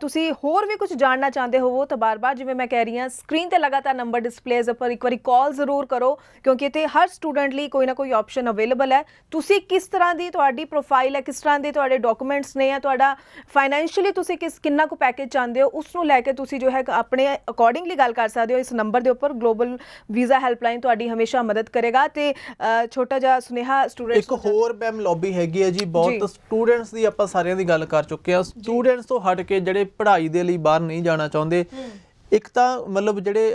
ਤੁਸੀਂ ਹੋਰ ਵੀ ਕੁਝ ਜਾਣਨਾ ਚਾਹੁੰਦੇ ਹੋਵੋ ਤਾਂ ਬਾਰ-ਬਾਰ ਜਿਵੇਂ ਮੈਂ ਕਹਿ ਰਹੀ ਹਾਂ ਸਕਰੀਨ ਤੇ ਲਗਾਤਾਰ ਨੰਬਰ ਡਿਸਪਲੇਜ਼ ਉੱਪਰ ਇੱਕ ਵਾਰੀ ਕਾਲ ਜ਼ਰੂਰ ਕਰੋ ਕਿਉਂਕਿ ਇੱਥੇ ਹਰ ਸਟੂਡੈਂਟ ਲਈ ਕੋਈ ਨਾ ਕੋਈ ਆਪਸ਼ਨ ਅਵੇਲੇਬਲ ਹੈ ਤੁਸੀਂ ਕਿਸ ਤਰ੍ਹਾਂ ਦੀ ਤੁਹਾਡੀ ਪ੍ਰੋਫਾਈਲ ਹੈ ਕਿਸ ਤਰ੍ਹਾਂ ਦੇ ਤੁਹਾਡੇ ਡਾਕੂਮੈਂਟਸ ਨੇ ਜਾਂ ਤੁਹਾਡਾ ਫਾਈਨੈਂਸ਼ੀਅਲੀ ਤੁਸੀਂ ਕਿਸ ਕਿੰਨਾ ਕੁ ਪੈਕੇਜ ਚਾਹੁੰਦੇ ਹੋ ਉਸ ਨੂੰ ਲੈ ਕੇ ਤੁਸੀਂ ਜੋ ਹੈ ਆਪਣੇ ਅਕੋਰਡਿੰਗਲੀ ਗੱਲ ਕਰ ਸਕਦੇ ਹੋ ਇਸ ਨੰਬਰ ਦੇ ਉੱਪਰ ਗਲੋਬਲ ਵੀਜ਼ਾ ਹੈਲਪਲਾਈਨ ਤੁਹਾਡੀ ਹਮੇਸ਼ਾ ਮਦਦ ਕਰੇਗਾ ਤੇ ਛੋਟਾ ਜਿਹਾ ਸੁਨੇਹਾ ਸਟੂਡੈਂਟ ਇੱਕ ਹੋਰ ਮੈਮ ਲੌਬੀ ਹੈਗੀ ਹੈ ਜੀ ਬਹੁਤ ਸਟੂਡੈਂਟਸ ਦੀ ਆਪਾਂ ਸਾਰਿਆਂ ਦੀ ਗੱਲ ਕਰ ਚੁੱਕੇ ਆ ਸਟੂਡੈਂਟਸ ਤੋਂ ਹਟ ਕੇ ਜਿਹੜੇ ਪੜ੍ਹਾਈ ਦੇ ਲਈ ਬਾਹਰ ਨਹੀਂ ਜਾਣਾ ਚਾਹੁੰਦੇ ਇੱਕ ਤਾਂ ਮਤਲਬ ਜਿਹੜੇ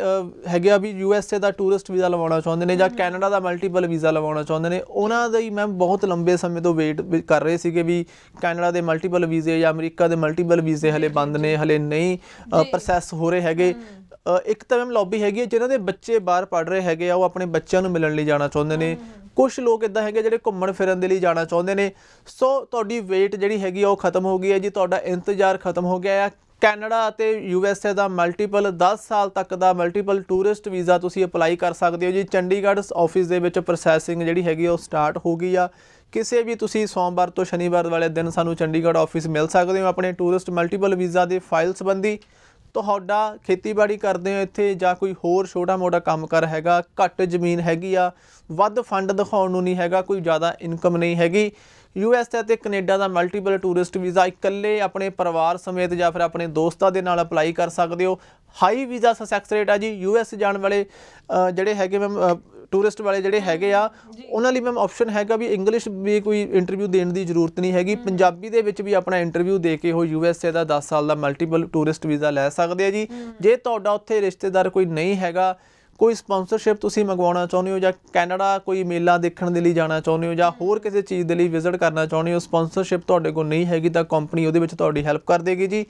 ਹੈਗੇ ਆ ਵੀ ਯੂ ਐਸ ਏ ਦਾ ਟੂਰਿਸਟ ਵੀਜ਼ਾ ਲਵਾਉਣਾ ਚਾਹੁੰਦੇ ਨੇ ਜਾਂ ਕੈਨੇਡਾ ਦਾ ਮਲਟੀਪਲ ਵੀਜ਼ਾ ਲਵਾਉਣਾ ਚਾਹੁੰਦੇ ਨੇ ਉਹਨਾਂ ਦਾ ਹੀ ਮੈਮ ਬਹੁਤ ਲੰਬੇ ਸਮੇਂ ਤੋਂ ਵੇਟ ਕਰ ਰਹੇ ਸੀਗੇ ਵੀ ਕੈਨੇਡਾ ਦੇ ਮਲਟੀਪਲ ਵੀਜ਼ੇ ਜਾਂ ਅਮਰੀਕਾ ਦੇ ਮਲਟੀਪਲ ਵੀਜ਼ੇ ਹਲੇ ਬੰਦ ਨੇ ਹਲੇ ਨਹੀਂ ਪ੍ਰੋਸੈਸ ਹੋ ਰਹੇ ਹੈਗੇ ਇੱਕ ਤਾਂ ਮੈਮ ਲੌਬੀ ਹੈਗੀ ਹੈ ਜਿਨ੍ਹਾਂ ਦੇ ਬੱਚੇ ਬਾਹਰ ਪੜ ਰਹੇ ਹੈਗੇ ਆ ਉਹ ਆਪਣੇ ਬੱਚਿਆਂ ਨੂੰ ਮਿਲਣ ਲਈ ਜਾਣਾ ਚਾਹੁੰਦੇ ਨੇ ਕੁਝ ਲੋਕ ਇਦਾਂ ਹੈਗੇ ਜਿਹੜੇ ਘੁੰਮਣ ਫਿਰਨ ਦੇ ਲਈ ਜਾਣਾ ਚਾਹੁੰਦੇ ਨੇ ਸੋ ਤੁਹਾਡੀ ਵੇਟ ਜਿਹੜੀ ਹੈਗੀ ਉਹ ਖਤਮ ਹੋ ਗਈ ਹੈ ਜੀ ਤੁਹਾਡਾ ਇੰਤਜ਼ਾਰ ਖਤਮ ਹੋ ਗਿਆ ਹੈ ਕੈਨੇਡਾ ਅਤੇ ਯੂ ਐਸ ਏ ਦਾ ਮਲਟੀਪਲ 10 ਸਾਲ ਤੱਕ ਦਾ ਮਲਟੀਪਲ ਟੂਰਿਸਟ ਵੀਜ਼ਾ ਤੁਸੀਂ ਅਪਲਾਈ ਕਰ ਸਕਦੇ ਹੋ ਜੀ ਚੰਡੀਗੜ੍ਹ ਆਫਿਸ ਦੇ ਵਿੱਚ ਪ੍ਰੋਸੈਸਿੰਗ ਜਿਹੜੀ ਹੈਗੀ ਉਹ ਸਟਾਰਟ ਹੋ ਗਈ ਆ ਕਿਸੇ ਵੀ ਤੁਸੀਂ ਸੋਮਵਾਰ ਤੋਂ ਸ਼ਨੀਵਾਰ ਵਾਲੇ ਦਿਨ ਸਾਨੂੰ ਚੰਡੀਗੜ੍ਹ ਆਫਿਸ ਮਿਲ ਸਕਦੇ ਹੋ ਆਪਣੇ ਟੂਰਿਸਟ ਮਲਟੀਪਲ ਵੀਜ਼ਾ ਦੇ ਫਾਈਲ ਸੰਬੰਧੀ ਤੁਹਾਡਾ ਖੇਤੀਬਾੜੀ ਕਰਦੇ ਹੋ ਇੱਥੇ ਜਾਂ ਕੋਈ ਹੋਰ ਛੋਟਾ-ਮੋਟਾ ਕੰਮਕਾਰ ਹੈਗਾ ਘੱਟ ਜ਼ਮੀਨ ਹੈਗੀ ਆ ਵੱਧ ਫੰਡ ਦਿਖਾਉਣ ਨੂੰ ਨਹੀਂ ਹੈਗਾ ਕੋਈ ਜ਼ਿਆਦਾ ਇਨਕਮ ਨਹੀਂ ਹੈਗੀ ਯੂਐਸ ਤੇ ਕੈਨੇਡਾ ਦਾ ਮਲਟੀਪਲ ਟੂਰਿਸਟ ਵੀਜ਼ਾ ਇਕੱਲੇ ਆਪਣੇ ਪਰਿਵਾਰ ਸਮੇਤ ਜਾਂ ਫਿਰ ਆਪਣੇ ਦੋਸਤਾਂ ਦੇ ਨਾਲ ਅਪਲਾਈ ਕਰ ਸਕਦੇ ਹੋ ਹਾਈ ਵੀਜ਼ਾ ਸਕਸੈਸ ਰੇਟ ਆ ਜੀ ਯੂਐਸ ਜਾਣ ਵਾਲੇ ਜਿਹੜੇ ਹੈਗੇ ਮੈਂ ਟੂਰਿਸਟ ਵਾਲੇ ਜਿਹੜੇ ਹੈਗੇ ਆ ਉਹਨਾਂ ਲਈ ਮੈਮ ਆਪਸ਼ਨ ਹੈਗਾ ਵੀ ਇੰਗਲਿਸ਼ ਵੀ ਕੋਈ ਇੰਟਰਵਿਊ ਦੇਣ ਦੀ ਜ਼ਰੂਰਤ ਨਹੀਂ ਹੈਗੀ ਪੰਜਾਬੀ ਦੇ ਵਿੱਚ ਵੀ ਆਪਣਾ ਇੰਟਰਵਿਊ ਦੇ ਕੇ ਉਹ ਯੂ ਐਸ ਏ ਦਾ 10 ਸਾਲ ਦਾ ਮਲਟੀਪਲ ਟੂਰਿਸਟ ਵੀਜ਼ਾ ਲੈ ਸਕਦੇ ਆ ਜੀ ਜੇ ਤੁਹਾਡਾ ਉੱਥੇ ਰਿਸ਼ਤੇਦਾਰ ਕੋਈ ਨਹੀਂ ਹੈਗਾ ਕੋਈ ਸਪਾਂਸਰਸ਼ਿਪ ਤੁਸੀਂ ਮੰਗਵਾਉਣਾ ਚਾਹੁੰਦੇ ਹੋ ਜਾਂ ਕੈਨੇਡਾ ਕੋਈ ਮੇਲਾ ਦੇਖਣ ਦੇ ਲਈ ਜਾਣਾ ਚਾਹੁੰਦੇ ਹੋ ਜਾਂ ਹੋਰ ਕਿਸੇ ਚੀਜ਼ ਦੇ ਲਈ ਵਿਜ਼ਿਟ ਕਰਨਾ ਚਾਹੁੰਦੇ ਹੋ ਸਪਾਂਸਰਸ਼ਿਪ ਤੁਹਾਡੇ ਕੋਲ ਨਹੀਂ ਹੈਗੀ ਤਾਂ ਕੰਪਨੀ ਉਹਦੇ ਵਿੱਚ ਤੁਹਾਡੀ ਹੈਲਪ ਕਰ ਦੇਗੀ ਜੀ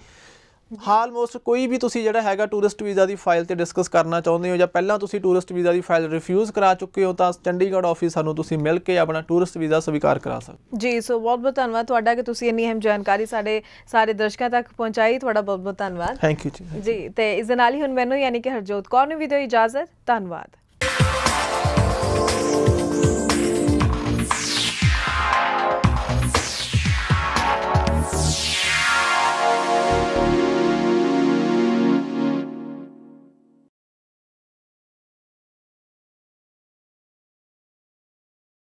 ਆਲਮੋਸਟ ਕੋਈ ਵੀ ਤੁਸੀਂ ਜਿਹੜਾ ਹੈਗਾ ਟੂਰਿਸਟ ਵੀਜ਼ਾ ਦੀ ਫਾਈਲ ਤੇ ਡਿਸਕਸ ਕਰਨਾ ਚਾਹੁੰਦੇ ਹੋ ਜਾਂ ਪਹਿਲਾਂ ਤੁਸੀਂ ਟੂਰਿਸਟ ਵੀਜ਼ਾ ਦੀ ਫਾਈਲ ਰਿਫਿਊਜ਼ ਕਰਾ ਚੁੱਕੇ ਹੋ ਤਾਂ ਚੰਡੀਗੜ੍ਹ ਆਫਿਸ ਸਾਨੂੰ ਤੁਸੀਂ ਮਿਲ ਕੇ ਆਪਣਾ ਟੂਰਿਸਟ ਵੀਜ਼ਾ ਸਵੀਕਾਰ ਕਰਾ ਸਕਦੇ ਜੀ ਸੋ ਬਹੁਤ ਬਹੁਤ ਧੰਨਵਾਦ ਤੁਹਾਡਾ ਕਿ ਤੁਸੀਂ ਇੰਨੀ ਅਹਿਮ ਜਾਣਕਾਰੀ ਸਾਡੇ ਸਾਰੇ ਦਰਸ਼ਕਾਂ ਤੱਕ ਪਹੁੰਚਾਈ ਤੁਹਾਡਾ ਬਹੁਤ ਬਹੁਤ ਧੰਨਵਾਦ ਥੈਂਕ ਯੂ ਜੀ ਜੀ ਤੇ ਇਸ ਦੇ ਨਾਲ ਹੀ ਹੁਣ ਮੈਨੂੰ ਯਾਨੀ ਕਿ ਹਰਜੋਤ ਕੌਰ ਨੂੰ ਵੀ ਦਿਓ ਇਜਾਜ਼ਤ ਧੰਨਵਾਦ